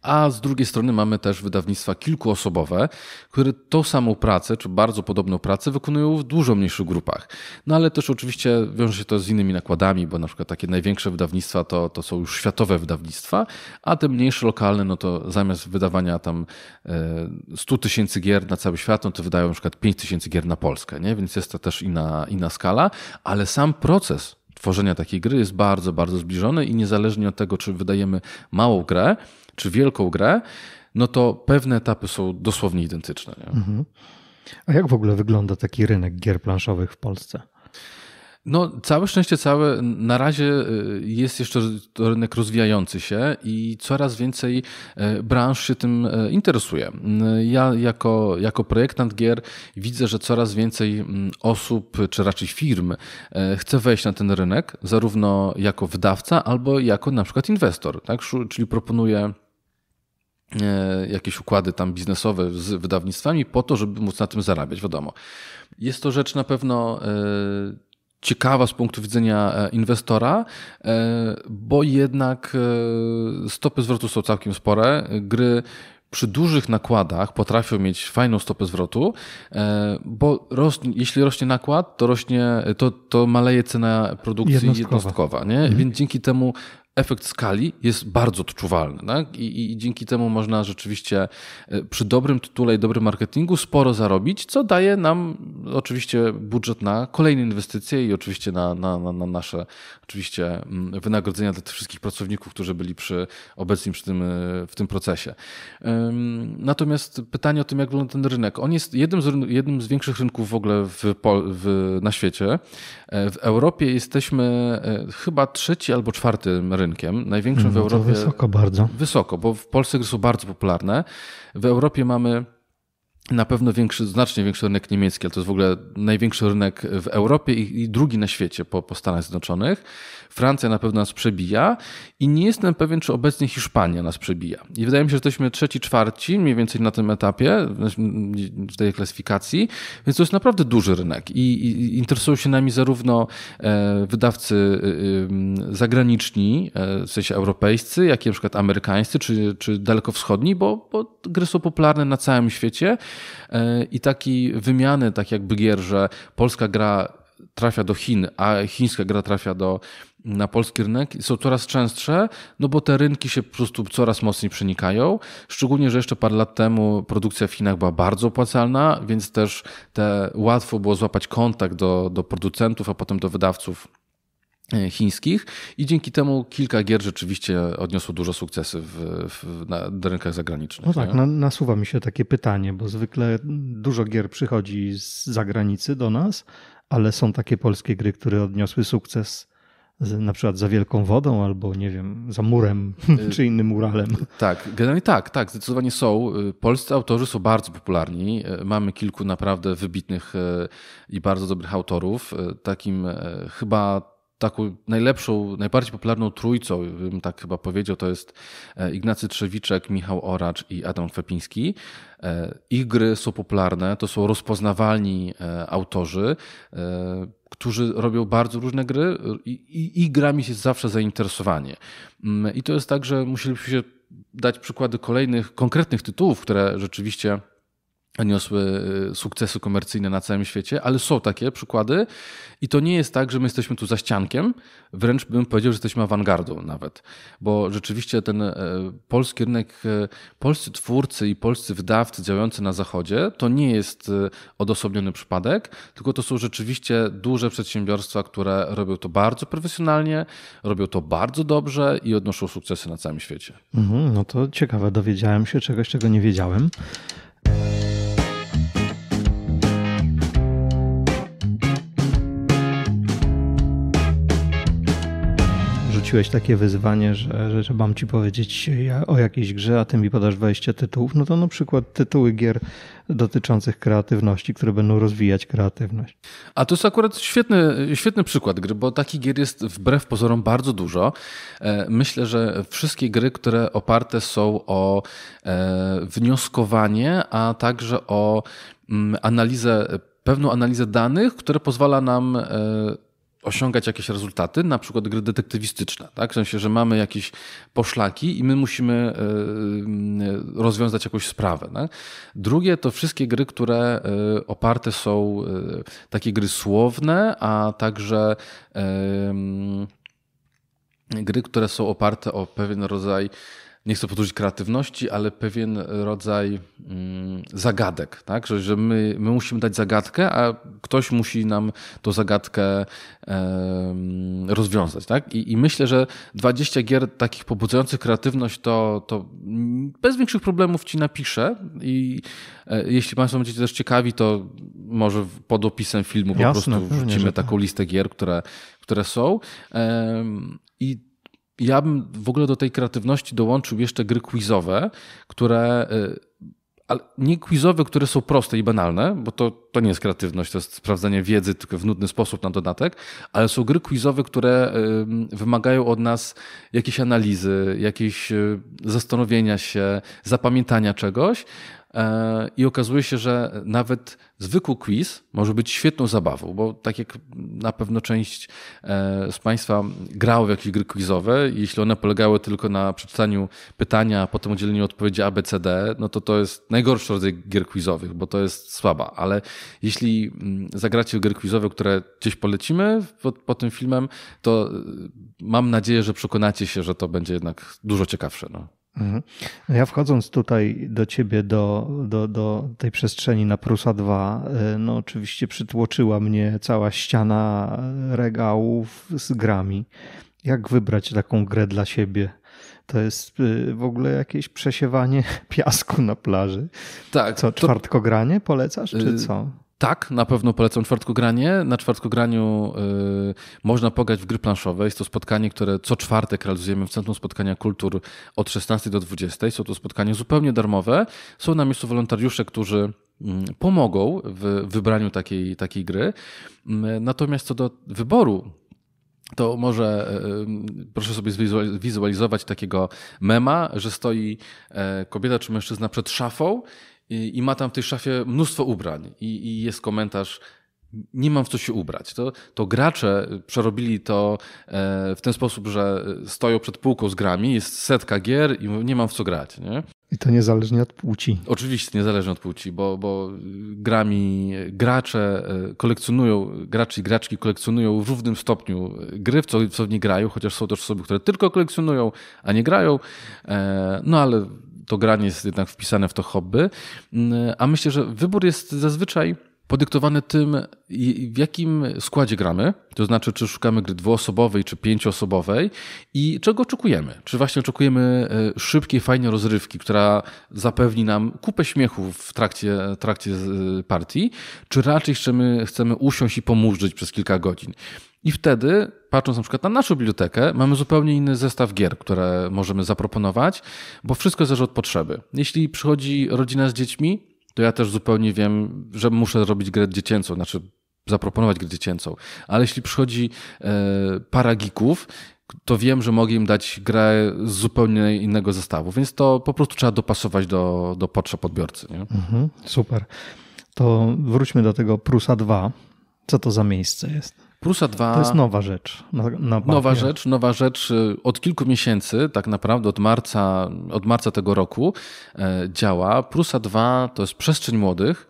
Speaker 1: A z drugiej strony mamy też wydawnictwa kilkuosobowe, które tą samą pracę, czy bardzo podobną pracę wykonują w dużo mniejszych grupach. No ale też oczywiście wiąże się to z innymi nakładami, bo na przykład takie największe wydawnictwa to, to są już światowe wydawnictwa, a te mniejsze, lokalne, no to zamiast wydawania tam 100 e, tysięcy gier na cały świat, no to wydają na przykład 5 tysięcy gier na Polskę, nie? więc jest to też inna, inna skala, ale sam proces tworzenia takiej gry jest bardzo, bardzo zbliżony i niezależnie od tego, czy wydajemy małą grę, czy wielką grę, no to
Speaker 2: pewne etapy są dosłownie identyczne. Mhm. A jak w ogóle wygląda taki rynek gier planszowych w Polsce?
Speaker 1: No, całe szczęście, całe na razie y, jest jeszcze rynek rozwijający się i coraz więcej y, branż się tym y, interesuje. Ja jako, jako projektant gier widzę, że coraz więcej mm, osób, czy raczej firm chce wejść na ten rynek, zarówno jako wydawca, albo jako na przykład inwestor, tak? czyli proponuje jakieś układy tam biznesowe z wydawnictwami po to, żeby móc na tym zarabiać, wiadomo. Jest to rzecz na pewno ciekawa z punktu widzenia e, inwestora, e, bo jednak e, stopy zwrotu są całkiem spore. Gry przy dużych nakładach potrafią mieć fajną stopę zwrotu, bo rośnie, jeśli rośnie nakład, to rośnie, to, to maleje cena produkcji jednostkowa, jednostkowa nie? Mhm. więc dzięki temu efekt skali jest bardzo odczuwalny. Tak? I, I, dzięki temu można rzeczywiście e, przy dobrym tytule i dobrym marketingu sporo zarobić, co daje nam oczywiście budżet na kolejne inwestycje i oczywiście na, na, na, na nasze oczywiście mm, wynagrodzenia dla tych wszystkich pracowników, którzy byli przy, obecni przy tym, e, w tym procesie. Natomiast pytanie o tym, jak wygląda ten rynek. On jest jednym z, jednym z większych rynków w ogóle w, w, na świecie. E, w Europie jesteśmy chyba trzeci albo czwarty rynek rynkiem, największym no, w Europie. wysoko bardzo. Wysoko, bo w Polsce gry są bardzo popularne. W Europie mamy na pewno większy, znacznie większy rynek niemiecki, ale to jest w ogóle największy rynek w Europie i, i drugi na świecie po, po Stanach Zjednoczonych. Francja na pewno nas przebija i nie jestem pewien, czy obecnie Hiszpania nas przebija. I wydaje mi się, że jesteśmy trzeci, czwarci mniej więcej na tym etapie, w tej klasyfikacji, więc to jest naprawdę duży rynek i, i interesują się nami zarówno e, wydawcy y, y, zagraniczni, e, w sensie europejscy, jak i na przykład amerykańscy czy, czy dalekowschodni, bo, bo gry są popularne na całym świecie e, i taki wymiany, tak jakby gier, że polska gra trafia do Chin, a chińska gra trafia do na polski rynek są coraz częstsze, no bo te rynki się po prostu coraz mocniej przenikają. Szczególnie, że jeszcze parę lat temu produkcja w Chinach była bardzo opłacalna, więc też te, łatwo było złapać kontakt do, do producentów, a potem do wydawców e, chińskich i dzięki temu kilka gier rzeczywiście odniosło dużo sukcesy w, w na, na rynkach zagranicznych. No tak, na,
Speaker 2: nasuwa mi się takie pytanie, bo zwykle dużo gier przychodzi z zagranicy do nas, ale są takie polskie gry, które odniosły sukces na przykład za wielką wodą albo nie wiem, za murem y, [LAUGHS] czy innym muralem.
Speaker 1: Tak, generalnie tak, tak, zdecydowanie są. Y, polscy autorzy są bardzo popularni. Y, mamy kilku naprawdę wybitnych i bardzo dobrych autorów. Takim chyba taką najlepszą, najbardziej popularną trójcą, bym tak chyba powiedział, to jest e, Ignacy Trzewiczek, Michał Oracz i Adam Kwepiński. E, ich gry są popularne, to są rozpoznawalni e, autorzy którzy robią bardzo różne gry y, i, i, i grami jest zawsze zainteresowanie. Mm, I to jest tak, że musieliśmy się dać przykłady kolejnych konkretnych tytułów, które rzeczywiście niosły y, sukcesy komercyjne na całym świecie, ale są takie przykłady i to nie jest tak, że my jesteśmy tu za ściankiem, wręcz bym powiedział, że jesteśmy awangardą nawet, bo rzeczywiście ten e, polski rynek, e, polscy twórcy i polscy wydawcy działający na zachodzie to nie jest e, odosobniony przypadek, tylko to są rzeczywiście duże przedsiębiorstwa, które robią to bardzo profesjonalnie, robią to bardzo dobrze i odnoszą sukcesy na całym świecie.
Speaker 2: Mhm, no to ciekawe, dowiedziałem się czegoś, czego nie wiedziałem. rzuciłeś takie wyzwanie, że, że, że mam ci powiedzieć o jakiejś grze, a ty mi podasz 20 tytułów, no to na przykład tytuły gier dotyczących kreatywności, które będą rozwijać kreatywność.
Speaker 1: A to jest akurat świetny, świetny przykład gry, bo takich gier jest wbrew pozorom bardzo dużo. E, myślę, że wszystkie gry, które oparte są o e, wnioskowanie, a także o mm, analizę, pewną analizę danych, które pozwala nam e, osiągać jakieś rezultaty, na przykład gry detektywistyczne, tak? w sensie, że mamy jakieś poszlaki i my musimy e, rozwiązać jakąś sprawę. Tak? Drugie to wszystkie gry, które e, oparte są, e, takie gry słowne, a także gry, które są oparte o pewien rodzaj nie chcę podróżyć kreatywności, ale pewien rodzaj mm, zagadek, tak? Że, że my, my musimy dać zagadkę, a ktoś musi nam tą zagadkę rozwiązać, tak? I, I, myślę, że 20 gier takich pobudzających kreatywność to, to bez większych problemów ci napiszę i e, jeśli Państwo będziecie też ciekawi, to może pod opisem filmu po Jasne, prostu wrzucimy taką tak. listę gier, które, które są. I ja bym w ogóle do tej kreatywności dołączył jeszcze gry quizowe, które y, ale nie quizowe, które są proste i banalne, bo to, to nie jest kreatywność, to jest sprawdzanie wiedzy tylko w nudny sposób na dodatek, ale są gry quizowe, które y, wymagają od nas jakiejś analizy, jakiejś y, zastanowienia się, zapamiętania czegoś, E, I okazuje się, że nawet zwykły quiz może być świetną zabawą, bo tak jak na pewno część e, z Państwa grało w jakieś gry quizowe, jeśli one polegały tylko na przeczytaniu pytania, a potem udzieleniu odpowiedzi ABCD, no to to jest najgorszy rodzaj gier quizowych, bo to jest słaba. Ale jeśli mm, zagracie w gry quizowe, które gdzieś polecimy po, tym filmem, to y, mam nadzieję, że przekonacie się, że to będzie jednak dużo ciekawsze. No.
Speaker 2: Mhm. No ja wchodząc tutaj do ciebie, do, do, do tej przestrzeni na Prusa 2, e, no oczywiście przytłoczyła mnie cała ściana regałów z grami. Jak wybrać taką grę dla siebie? To jest e, w ogóle jakieś przesiewanie [LAUGHS] piasku na plaży. Tak. Co, czwartkogranie to... polecasz, czy y, co?
Speaker 1: Tak, na pewno polecam czwartkogranie. Na czwartkograniu yy, można pogać w gry planszowe. Jest to spotkanie, które co czwartek realizujemy w Centrum Spotkania Kultur od 16 do 20. Są to spotkania zupełnie darmowe. Są na miejscu wolontariusze, którzy mm, pomogą w wybraniu takiej, takiej gry. Mm, natomiast co do wyboru to może y, y, proszę sobie zwizualizować takiego mema, że stoi e, kobieta czy mężczyzna przed szafą i, i ma tam w tej szafie mnóstwo ubrań i, i jest komentarz, nie mam w co się ubrać. To, to gracze przerobili to e, w ten sposób, że stoją przed półką z grami, jest setka gier i nie mam w co grać. Nie?
Speaker 2: I to niezależnie od płci.
Speaker 1: Oczywiście niezależnie od płci, bo, bo grami gracze e, kolekcjonują, gracze i graczki kolekcjonują w równym stopniu gry, w co, w co w nie grają, chociaż są też osoby, które tylko kolekcjonują, a nie grają. E, no ale to granie jest jednak wpisane w to hobby, mm, a myślę, że wybór jest zazwyczaj podyktowany tym, w jakim składzie gramy, to znaczy, czy szukamy gry dwuosobowej, czy pięcioosobowej i czego oczekujemy. Czy właśnie oczekujemy e, szybkiej, fajnej rozrywki, która zapewni nam kupę śmiechu w trakcie, trakcie e, partii, czy raczej chcemy, chcemy usiąść i pomurzyć przez kilka godzin. I wtedy, patrząc na przykład na naszą bibliotekę, mamy zupełnie inny zestaw gier, które możemy zaproponować, bo wszystko zależy od potrzeby. Jeśli przychodzi rodzina z dziećmi, to ja też zupełnie wiem, że muszę robić grę dziecięcą, znaczy zaproponować grę dziecięcą. Ale jeśli przychodzi e, para geeków, to wiem, że mogę im dać grę z zupełnie innego zestawu, więc to po prostu trzeba dopasować do, do potrzeb
Speaker 2: odbiorcy. Nie? Mhm, super. To wróćmy do tego Prusa 2. Co to za miejsce jest? Prusa 2. To jest nowa rzecz. Na, na nowa
Speaker 1: rzecz, nowa rzecz y, od kilku miesięcy, tak naprawdę od marca, od marca tego roku e, działa. Prusa 2 to jest przestrzeń młodych,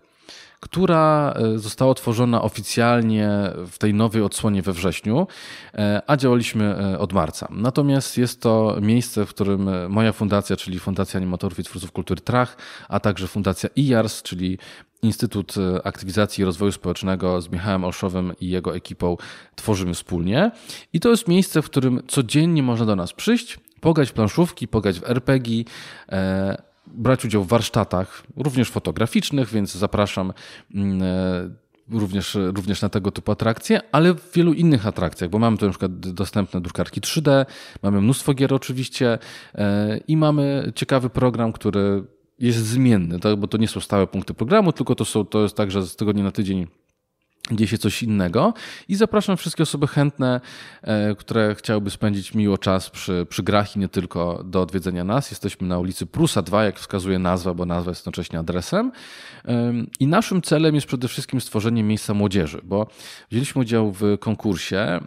Speaker 1: która e, została otworzona oficjalnie w tej nowej odsłonie we wrześniu, e, a działaliśmy od marca. Natomiast jest to miejsce, w którym moja fundacja, czyli Fundacja Animatorów i Twórców Kultury Trach, a także Fundacja IARS, czyli Instytut Aktywizacji i Rozwoju Społecznego z Michałem Olszowym i jego ekipą tworzymy wspólnie. I to jest miejsce, w którym codziennie można do nas przyjść, pogać w planszówki, pogać w RPG, e, brać udział w warsztatach, również fotograficznych, więc zapraszam. Mm, e, również, również na tego typu atrakcje, ale w wielu innych atrakcjach, bo mamy tu na przykład dostępne drukarki 3D, mamy mnóstwo gier oczywiście e, i mamy ciekawy program, który jest zmienny, tak? bo to nie są stałe punkty programu, tylko to, są, to jest tak, że z tygodnia na tydzień dzieje się coś innego. I zapraszam wszystkie osoby chętne, e, które chciałyby spędzić miło czas przy, przy grach i nie tylko do odwiedzenia nas. Jesteśmy na ulicy Prusa 2, jak wskazuje nazwa, bo nazwa jest jednocześnie adresem. I naszym celem jest przede wszystkim stworzenie miejsca młodzieży, bo wzięliśmy udział w konkursie,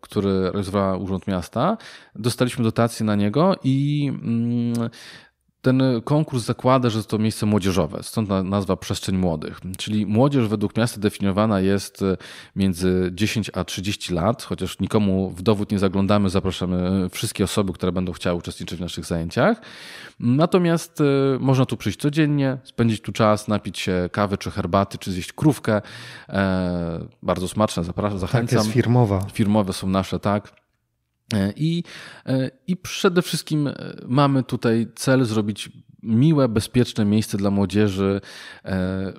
Speaker 1: który realizował Urząd Miasta. Dostaliśmy dotację na niego i ten e, konkurs zakłada, że to miejsce młodzieżowe, stąd nazwa Przestrzeń Młodych. Czyli młodzież według miasta definiowana jest e, między 10 a 30 lat, chociaż nikomu w dowód nie zaglądamy, zapraszamy e, wszystkie osoby, które będą chciały uczestniczyć w naszych zajęciach. Natomiast można tu przyjść codziennie, spędzić tu czas, napić się kawy czy herbaty, czy zjeść krówkę. Bardzo smaczne, zapraszam, zachęcam. Tak jest firmowa. Firmowe są nasze, tak. E, I, e, I przede wszystkim e, mamy tutaj cel zrobić miłe, bezpieczne miejsce dla młodzieży,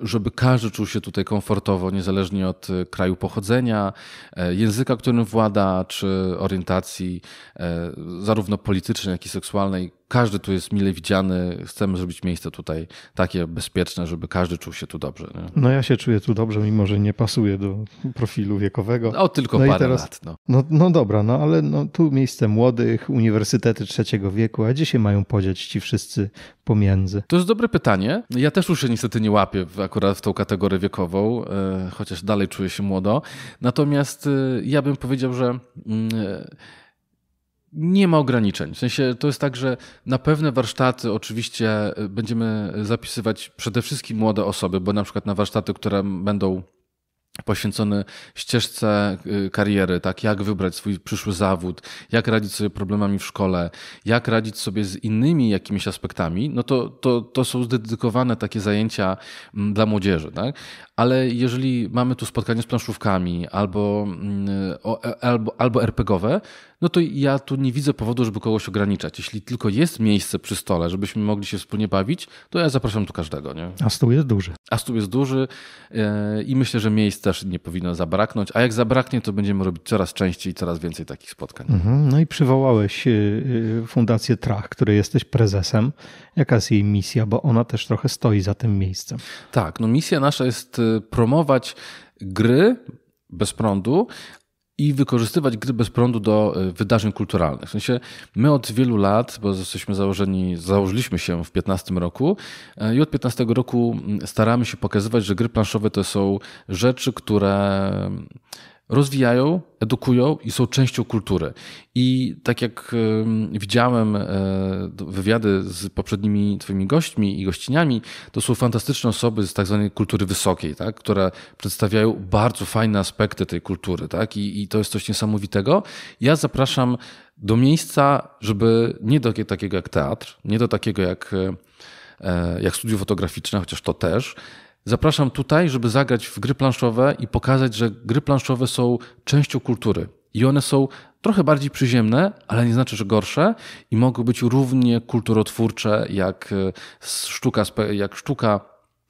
Speaker 1: żeby każdy czuł się tutaj komfortowo, niezależnie od kraju pochodzenia, języka, którym włada, czy orientacji zarówno politycznej, jak i seksualnej, każdy tu jest mile widziany, chcemy zrobić miejsce tutaj takie bezpieczne, żeby każdy czuł się tu dobrze. Nie?
Speaker 2: No ja się czuję tu dobrze, mimo że nie pasuje do profilu wiekowego. O, no, tylko no parę teraz, lat. No. no. No, dobra, no ale no, tu miejsce młodych, uniwersytety trzeciego wieku, a gdzie się mają podziać ci wszyscy pomiędzy?
Speaker 1: To jest dobre pytanie. Ja też już się niestety nie łapię akurat w tą kategorię wiekową, e, chociaż dalej czuję się młodo. Natomiast e, ja bym powiedział, że mm, e, nie ma ograniczeń. W sensie to jest tak, że na pewne warsztaty oczywiście y, będziemy zapisywać przede wszystkim młode osoby, bo na przykład na warsztaty, które będą poświęcone ścieżce y, kariery, tak jak wybrać swój przyszły zawód, jak radzić sobie problemami w szkole, jak radzić sobie z innymi jakimiś aspektami, no to, to, to są zdedykowane takie zajęcia mm, dla młodzieży, tak? Ale jeżeli mamy tu spotkanie z planszówkami albo, mm, e, albo, albo RPGowe, no to ja tu nie widzę powodu, żeby kogoś ograniczać. Jeśli tylko jest miejsce przy stole, żebyśmy mogli się wspólnie bawić, to ja zapraszam tu każdego. Nie? A stół jest duży. A stół jest duży e, i myślę, że miejsc też nie powinno zabraknąć, a jak zabraknie, to będziemy robić coraz częściej i coraz więcej takich spotkań.
Speaker 2: Mhm. No i przywołałeś e, e, Fundację Trach, której jesteś prezesem. Jaka jest jej misja? Bo ona też trochę stoi za tym miejscem.
Speaker 1: Tak, no misja nasza jest promować gry bez prądu, i wykorzystywać gry bez prądu do e, wydarzeń kulturalnych. W sensie my od wielu lat, bo jesteśmy założeni, założyliśmy się w 15 roku e, i od 15 roku staramy się pokazywać, że gry planszowe to są rzeczy, które rozwijają, edukują i są częścią kultury. I tak jak widziałem e, wywiady z poprzednimi Twoimi gośćmi i gościniami, to są fantastyczne osoby z tak zwanej kultury wysokiej, tak? które przedstawiają bardzo fajne aspekty tej kultury. Tak? I, I to jest coś niesamowitego. Ja zapraszam do miejsca, żeby nie do takiego jak teatr, nie do takiego jak e, e, jak studio fotograficzne, chociaż to też, Zapraszam tutaj, żeby zagrać w gry planszowe i pokazać, że gry planszowe są częścią kultury. I one są trochę bardziej przyziemne, ale nie znaczy, że gorsze i mogą być równie kulturotwórcze jak e, sztuka, jak sztuka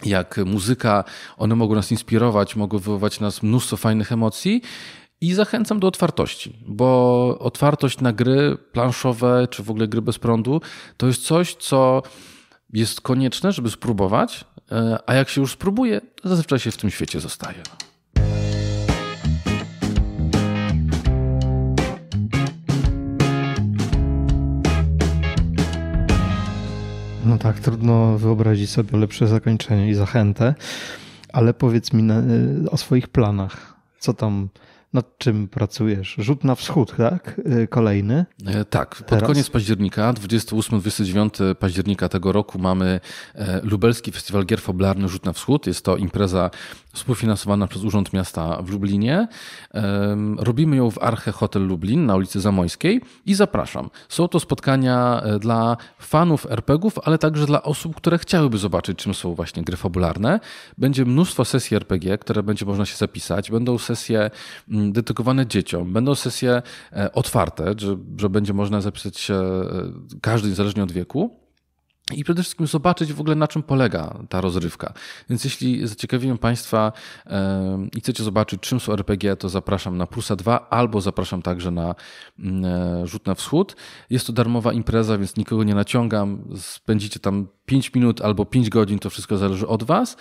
Speaker 1: jak muzyka. One mogą nas inspirować, mogą wywoływać nas mnóstwo fajnych emocji. I zachęcam do otwartości, bo otwartość na gry planszowe czy w ogóle gry bez prądu to jest coś, co jest konieczne, żeby spróbować, E, a jak się już spróbuje, to zazwyczaj się w tym świecie zostaje.
Speaker 2: No tak, trudno wyobrazić sobie lepsze zakończenie i zachętę, ale powiedz mi e, o swoich planach. Co tam nad czym pracujesz? Rzut na wschód, tak? Y, kolejny? E, tak, pod Teraz. koniec
Speaker 1: października, 28-29 października tego roku mamy e, Lubelski Festiwal Gier Foblarny Rzut na Wschód. Jest to impreza współfinansowana przez Urząd Miasta w Lublinie. Robimy ją w Arche Hotel Lublin na ulicy Zamojskiej i zapraszam. Są to spotkania e, dla fanów RPGów, ale także dla osób, które chciałyby zobaczyć, czym są właśnie gry fabularne. Będzie mnóstwo sesji RPG, które będzie można się zapisać. Będą sesje mm, dedykowane dzieciom, będą sesje e, otwarte, że, że będzie można zapisać się e, każdy niezależnie od wieku i przede wszystkim zobaczyć w ogóle na czym polega ta rozrywka. Więc jeśli zaciekawiłem Państwa i chcecie zobaczyć czym są RPG, to zapraszam na Pusa 2 albo zapraszam także na mm, e, Rzut na Wschód. Jest to darmowa impreza, więc nikogo nie naciągam. Spędzicie tam 5 minut albo 5 godzin, to wszystko zależy od Was.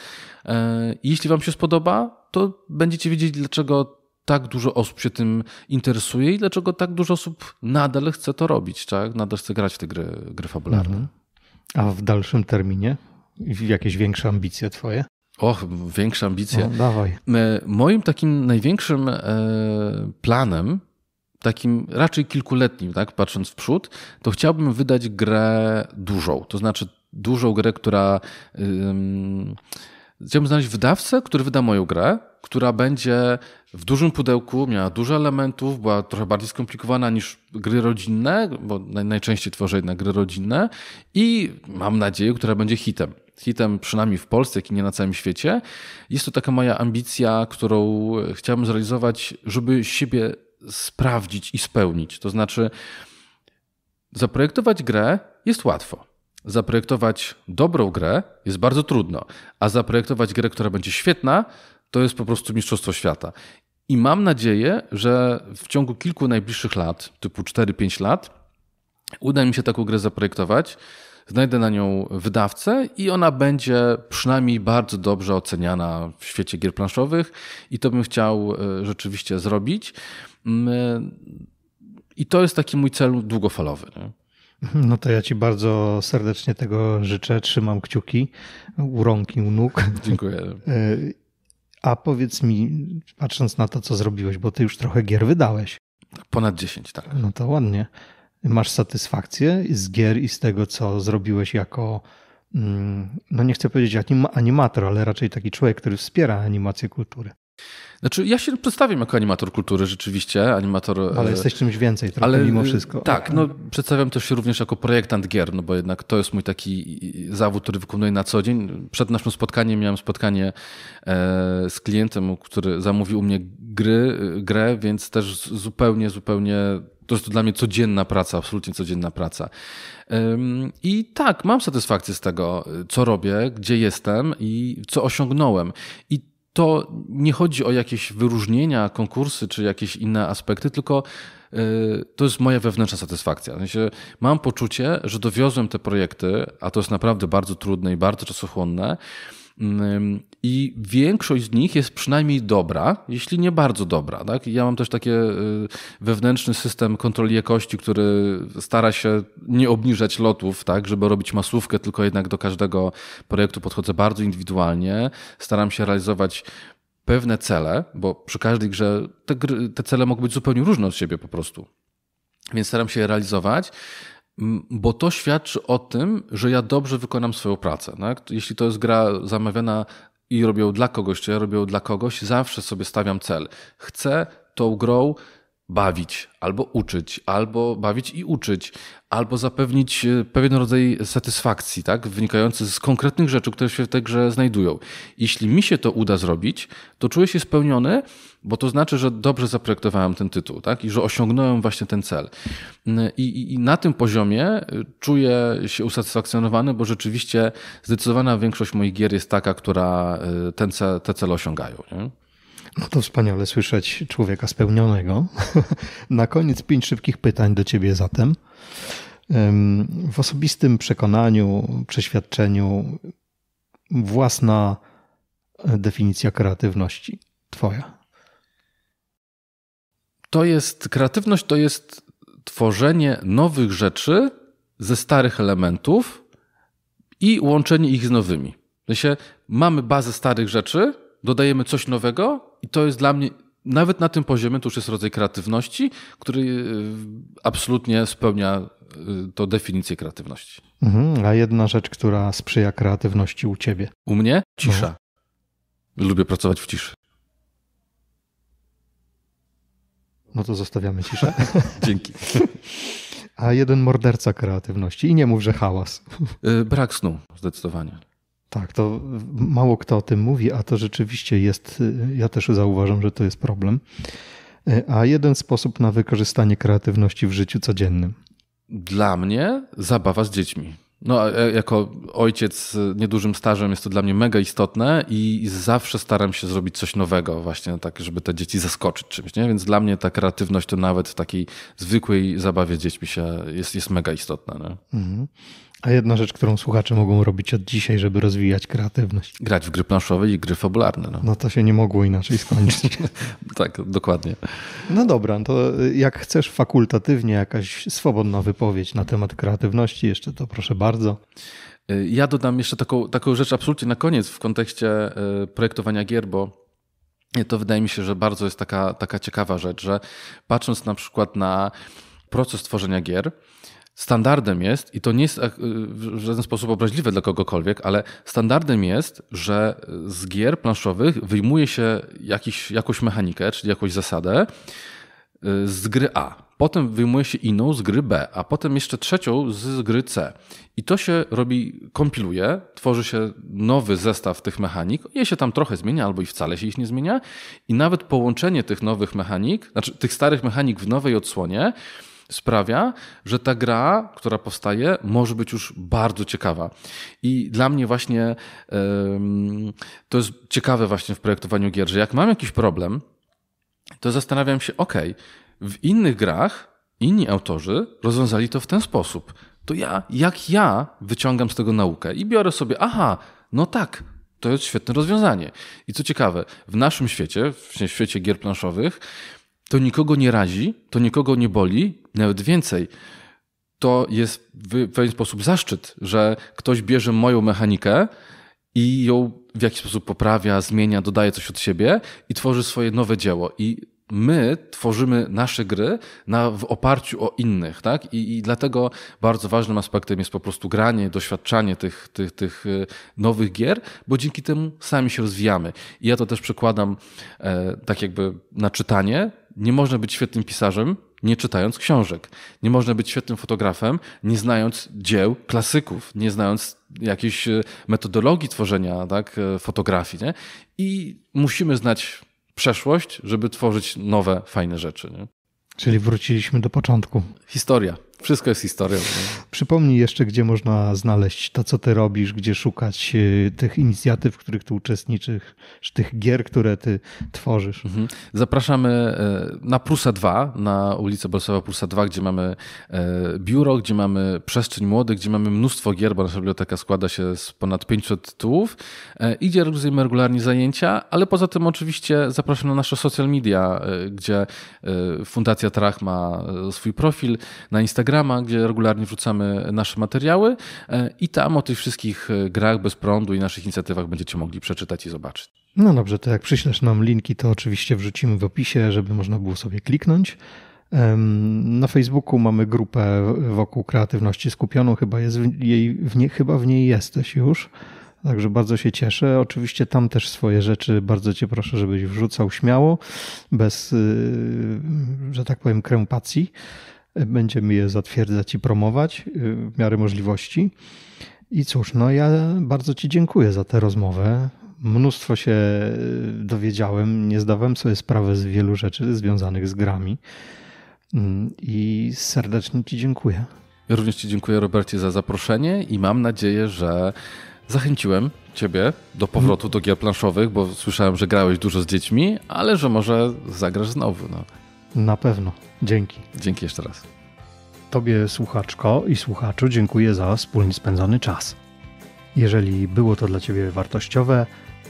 Speaker 1: E, I jeśli Wam się spodoba, to będziecie wiedzieć dlaczego tak dużo osób się tym interesuje i dlaczego tak dużo osób nadal chce to robić, tak? nadal chce grać w te gry, gry fabularne. Mhm.
Speaker 2: A w dalszym terminie?
Speaker 1: Jakieś większe ambicje twoje? Och, większe ambicje. No, dawaj. E, moim takim największym e, planem, takim raczej kilkuletnim, tak, patrząc w przód, to chciałbym wydać grę dużą. To znaczy dużą grę, która. Chciałbym znaleźć wydawcę, który wyda moją grę, która będzie w dużym pudełku, miała dużo elementów, była trochę bardziej skomplikowana niż gry rodzinne, bo najczęściej tworzę jednak gry rodzinne i mam nadzieję, która będzie hitem. Hitem przynajmniej w Polsce, jak i nie na całym świecie. Jest to taka moja ambicja, którą e, chciałbym zrealizować, żeby siebie sprawdzić i spełnić. To znaczy, zaprojektować grę jest łatwo. Zaprojektować dobrą grę jest bardzo trudno, a zaprojektować grę, która będzie świetna, to jest po prostu Mistrzostwo Świata. I mam nadzieję, że w ciągu kilku najbliższych lat, typu 4-5 lat, uda mi się taką grę zaprojektować, znajdę na nią wydawcę i ona będzie przynajmniej bardzo dobrze oceniana w świecie gier planszowych i to bym chciał e, rzeczywiście zrobić. Mm, e, I to jest taki mój cel długofalowy. Nie?
Speaker 2: Mhm, no to ja Ci bardzo serdecznie tego życzę. Trzymam kciuki u rąk i u nóg. Dziękuję. [LAUGHS] E, a powiedz mi, patrząc na to, co zrobiłeś, bo ty już trochę gier wydałeś. Ponad 10, tak. No to ładnie. Masz satysfakcję z gier i z tego, co zrobiłeś jako, mm, no nie chcę powiedzieć animator, ale raczej taki człowiek, który wspiera animację kultury. Znaczy, ja się przedstawiam
Speaker 1: jako animator kultury, rzeczywiście, animator... Ale e, jesteś czymś więcej trochę ale, mimo wszystko. Tak, no przedstawiam też się również jako projektant gier, no bo jednak to jest mój taki zawód, który wykonuję na co dzień. Przed naszym spotkaniem miałem spotkanie e, z klientem, który zamówił u mnie gry, e, grę, więc też zupełnie, zupełnie to jest to dla mnie codzienna praca, absolutnie codzienna praca. I tak, mam satysfakcję z tego, co robię, gdzie jestem i co osiągnąłem. I to nie chodzi o jakieś wyróżnienia, konkursy czy jakieś inne aspekty, tylko e, to jest moja wewnętrzna satysfakcja. mam poczucie, że dowiozłem te projekty, a to jest naprawdę bardzo trudne i bardzo czasochłonne, Mm, I większość z nich jest przynajmniej dobra, jeśli nie bardzo dobra. Tak? Ja mam też taki y, wewnętrzny system kontroli jakości, który stara się nie obniżać lotów, tak, żeby robić masówkę, tylko jednak do każdego projektu podchodzę bardzo indywidualnie. Staram się realizować pewne cele, bo przy każdej grze te, gry, te cele mogą być zupełnie różne od siebie po prostu. Więc staram się je realizować bo to świadczy o tym, że ja dobrze wykonam swoją pracę. Tak? Jeśli to jest gra zamawiana i robią dla kogoś, czy ja robię dla kogoś, zawsze sobie stawiam cel. Chcę tą grą bawić, albo uczyć, albo bawić i uczyć, albo zapewnić e, pewien rodzaj satysfakcji, tak, wynikający z konkretnych rzeczy, które się w tej grze znajdują. Jeśli mi się to uda zrobić, to czuję się spełniony, bo to znaczy, że dobrze zaprojektowałem ten tytuł, tak, i że osiągnąłem właśnie ten cel. Mm, I, i, i na tym poziomie e, czuję się usatysfakcjonowany, bo rzeczywiście zdecydowana większość moich gier jest taka, która e, ten cel, te cele osiągają. Nie?
Speaker 2: No to wspaniale słyszeć człowieka spełnionego. [LAUGHS] Na koniec pięć szybkich pytań do ciebie zatem. W osobistym przekonaniu, przeświadczeniu, własna e, definicja kreatywności, twoja.
Speaker 1: To jest kreatywność, to jest tworzenie nowych rzeczy ze starych elementów i łączenie ich z nowymi. W sensie mamy bazę starych rzeczy, dodajemy coś nowego i to jest dla mnie, nawet na tym poziomie, to już jest rodzaj kreatywności, który y, absolutnie spełnia y, to definicję kreatywności.
Speaker 2: Mhm, a jedna rzecz, która sprzyja kreatywności u ciebie? U mnie? No.
Speaker 1: Cisza. Lubię pracować w ciszy.
Speaker 2: No to zostawiamy ciszę. [LAUGHS] [LAUGHS] Dzięki. A jeden morderca kreatywności. I nie mów, że hałas. Y, brak snu, zdecydowanie. Tak, to mało kto o tym mówi, a to rzeczywiście jest, ja też zauważam, że to jest problem. E, a jeden sposób na wykorzystanie kreatywności w życiu codziennym?
Speaker 1: Dla mnie zabawa z dziećmi. No, e, jako ojciec z niedużym stażem jest to dla mnie mega istotne i zawsze staram się zrobić coś nowego, właśnie tak, żeby te dzieci zaskoczyć czymś. Nie? Więc dla mnie ta kreatywność to nawet w takiej zwykłej zabawie z dziećmi się jest, jest mega istotna. Nie?
Speaker 2: Mhm. A jedna rzecz, którą słuchacze mogą robić od dzisiaj, żeby rozwijać kreatywność.
Speaker 1: Grać w gry planszowe i gry fabularne.
Speaker 2: No, no to się nie mogło inaczej skończyć. [LAUGHS] tak, dokładnie. No dobra, no to jak chcesz fakultatywnie jakaś swobodna wypowiedź na temat kreatywności, jeszcze to proszę bardzo. Ja dodam jeszcze taką, taką rzecz absolutnie
Speaker 1: na koniec w kontekście e, projektowania gier, bo to wydaje mi się, że bardzo jest taka, taka ciekawa rzecz, że patrząc na przykład na proces tworzenia gier, standardem jest, i to nie jest e, w żaden sposób obraźliwe dla kogokolwiek, ale standardem jest, że z gier planszowych wyjmuje się jakiś, jakąś mechanikę, czyli jakąś zasadę e, z gry A. Potem wyjmuje się inną z gry B, a potem jeszcze trzecią z gry C. I to się robi, kompiluje, tworzy się nowy zestaw tych mechanik. Je się tam trochę zmienia, albo i wcale się ich nie zmienia. I nawet połączenie tych nowych mechanik, znaczy tych starych mechanik w nowej odsłonie, sprawia, że ta gra, która powstaje, może być już bardzo ciekawa. I dla mnie właśnie to jest ciekawe właśnie w projektowaniu gier, że jak mam jakiś problem, to zastanawiam się, ok, w innych grach inni autorzy rozwiązali to w ten sposób. To ja, jak ja wyciągam z tego naukę i biorę sobie, aha, no tak, to jest świetne rozwiązanie. I co ciekawe, w naszym świecie, w świecie gier planszowych, to nikogo nie razi, to nikogo nie boli, nawet więcej. To jest w pewien sposób zaszczyt, że ktoś bierze moją mechanikę i ją w jakiś sposób poprawia, zmienia, dodaje coś od siebie i tworzy swoje nowe dzieło. I my tworzymy nasze gry na, w oparciu o innych, tak? I, I, dlatego bardzo ważnym aspektem jest po prostu granie, doświadczanie tych, tych, tych y, nowych gier, bo dzięki temu sami się rozwijamy. I ja to też przekładam e, tak jakby na czytanie, nie można być świetnym pisarzem, nie czytając książek. Nie można być świetnym fotografem, nie znając dzieł klasyków, nie znając jakiejś e, metodologii tworzenia tak, e, fotografii. Nie? I musimy znać przeszłość, żeby tworzyć nowe, fajne rzeczy. Nie?
Speaker 2: Czyli wróciliśmy do początku.
Speaker 1: Historia. Wszystko jest historią.
Speaker 2: Nie? Przypomnij jeszcze, gdzie można znaleźć to, co ty robisz, gdzie szukać y, tych inicjatyw, w których ty uczestniczysz, tych gier, które ty tworzysz. Mhm. Zapraszamy
Speaker 1: e, na Prusa 2, na ulicę Bolsowa Prusa 2, gdzie mamy e, biuro, gdzie mamy przestrzeń młodych, gdzie mamy mnóstwo gier, bo nasza biblioteka składa się z ponad 500 tytułów. E, idzie realizujemy regularnie zajęcia, ale poza tym oczywiście zapraszam na nasze social media, gdzie Fundacja Trach ma swój profil na Instagramie, Instagrama, gdzie regularnie wrzucamy nasze materiały e, i tam o tych wszystkich e, grach bez prądu i naszych inicjatywach będziecie mogli przeczytać i zobaczyć.
Speaker 2: No dobrze, to jak przyślesz nam linki, to oczywiście wrzucimy w opisie, żeby można było sobie kliknąć. Na Facebooku mamy grupę wokół kreatywności skupioną, chyba, jest w jej, w nie, chyba w niej jesteś już. Także bardzo się cieszę. Oczywiście tam też swoje rzeczy bardzo Cię proszę, żebyś wrzucał śmiało, bez, y, że tak powiem, krępacji. Będziemy je zatwierdzać i promować y, w miarę możliwości. I cóż, no ja bardzo Ci dziękuję za tę rozmowę. Mnóstwo się y, dowiedziałem, nie zdawałem sobie sprawy z wielu rzeczy związanych z grami. Mm, I serdecznie Ci dziękuję.
Speaker 1: Ja również Ci dziękuję, Robercie, za zaproszenie i mam nadzieję, że zachęciłem Ciebie do powrotu do gier planszowych, bo słyszałem, że grałeś dużo z dziećmi, ale że może zagrasz
Speaker 2: znowu. No. Na pewno. Dzięki.
Speaker 1: Dzięki jeszcze raz.
Speaker 2: Tobie, słuchaczko i słuchaczu, dziękuję za wspólnie spędzony czas. Jeżeli było to dla Ciebie wartościowe,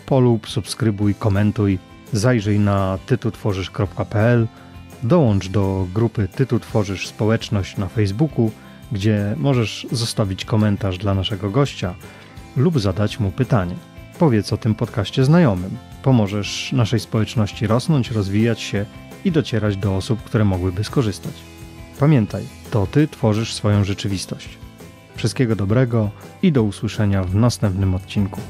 Speaker 2: polub, subskrybuj, komentuj, zajrzyj na tytutworzysz.pl, dołącz do grupy Tytutworzysz Społeczność na Facebooku, gdzie możesz zostawić komentarz dla naszego gościa lub zadać mu pytanie. Powiedz o tym podcaście znajomym. Pomożesz naszej społeczności rosnąć, rozwijać się i docierać do osób, które mogłyby skorzystać. Pamiętaj, to ty tworzysz swoją rzeczywistość. Wszystkiego dobrego i do usłyszenia w następnym odcinku.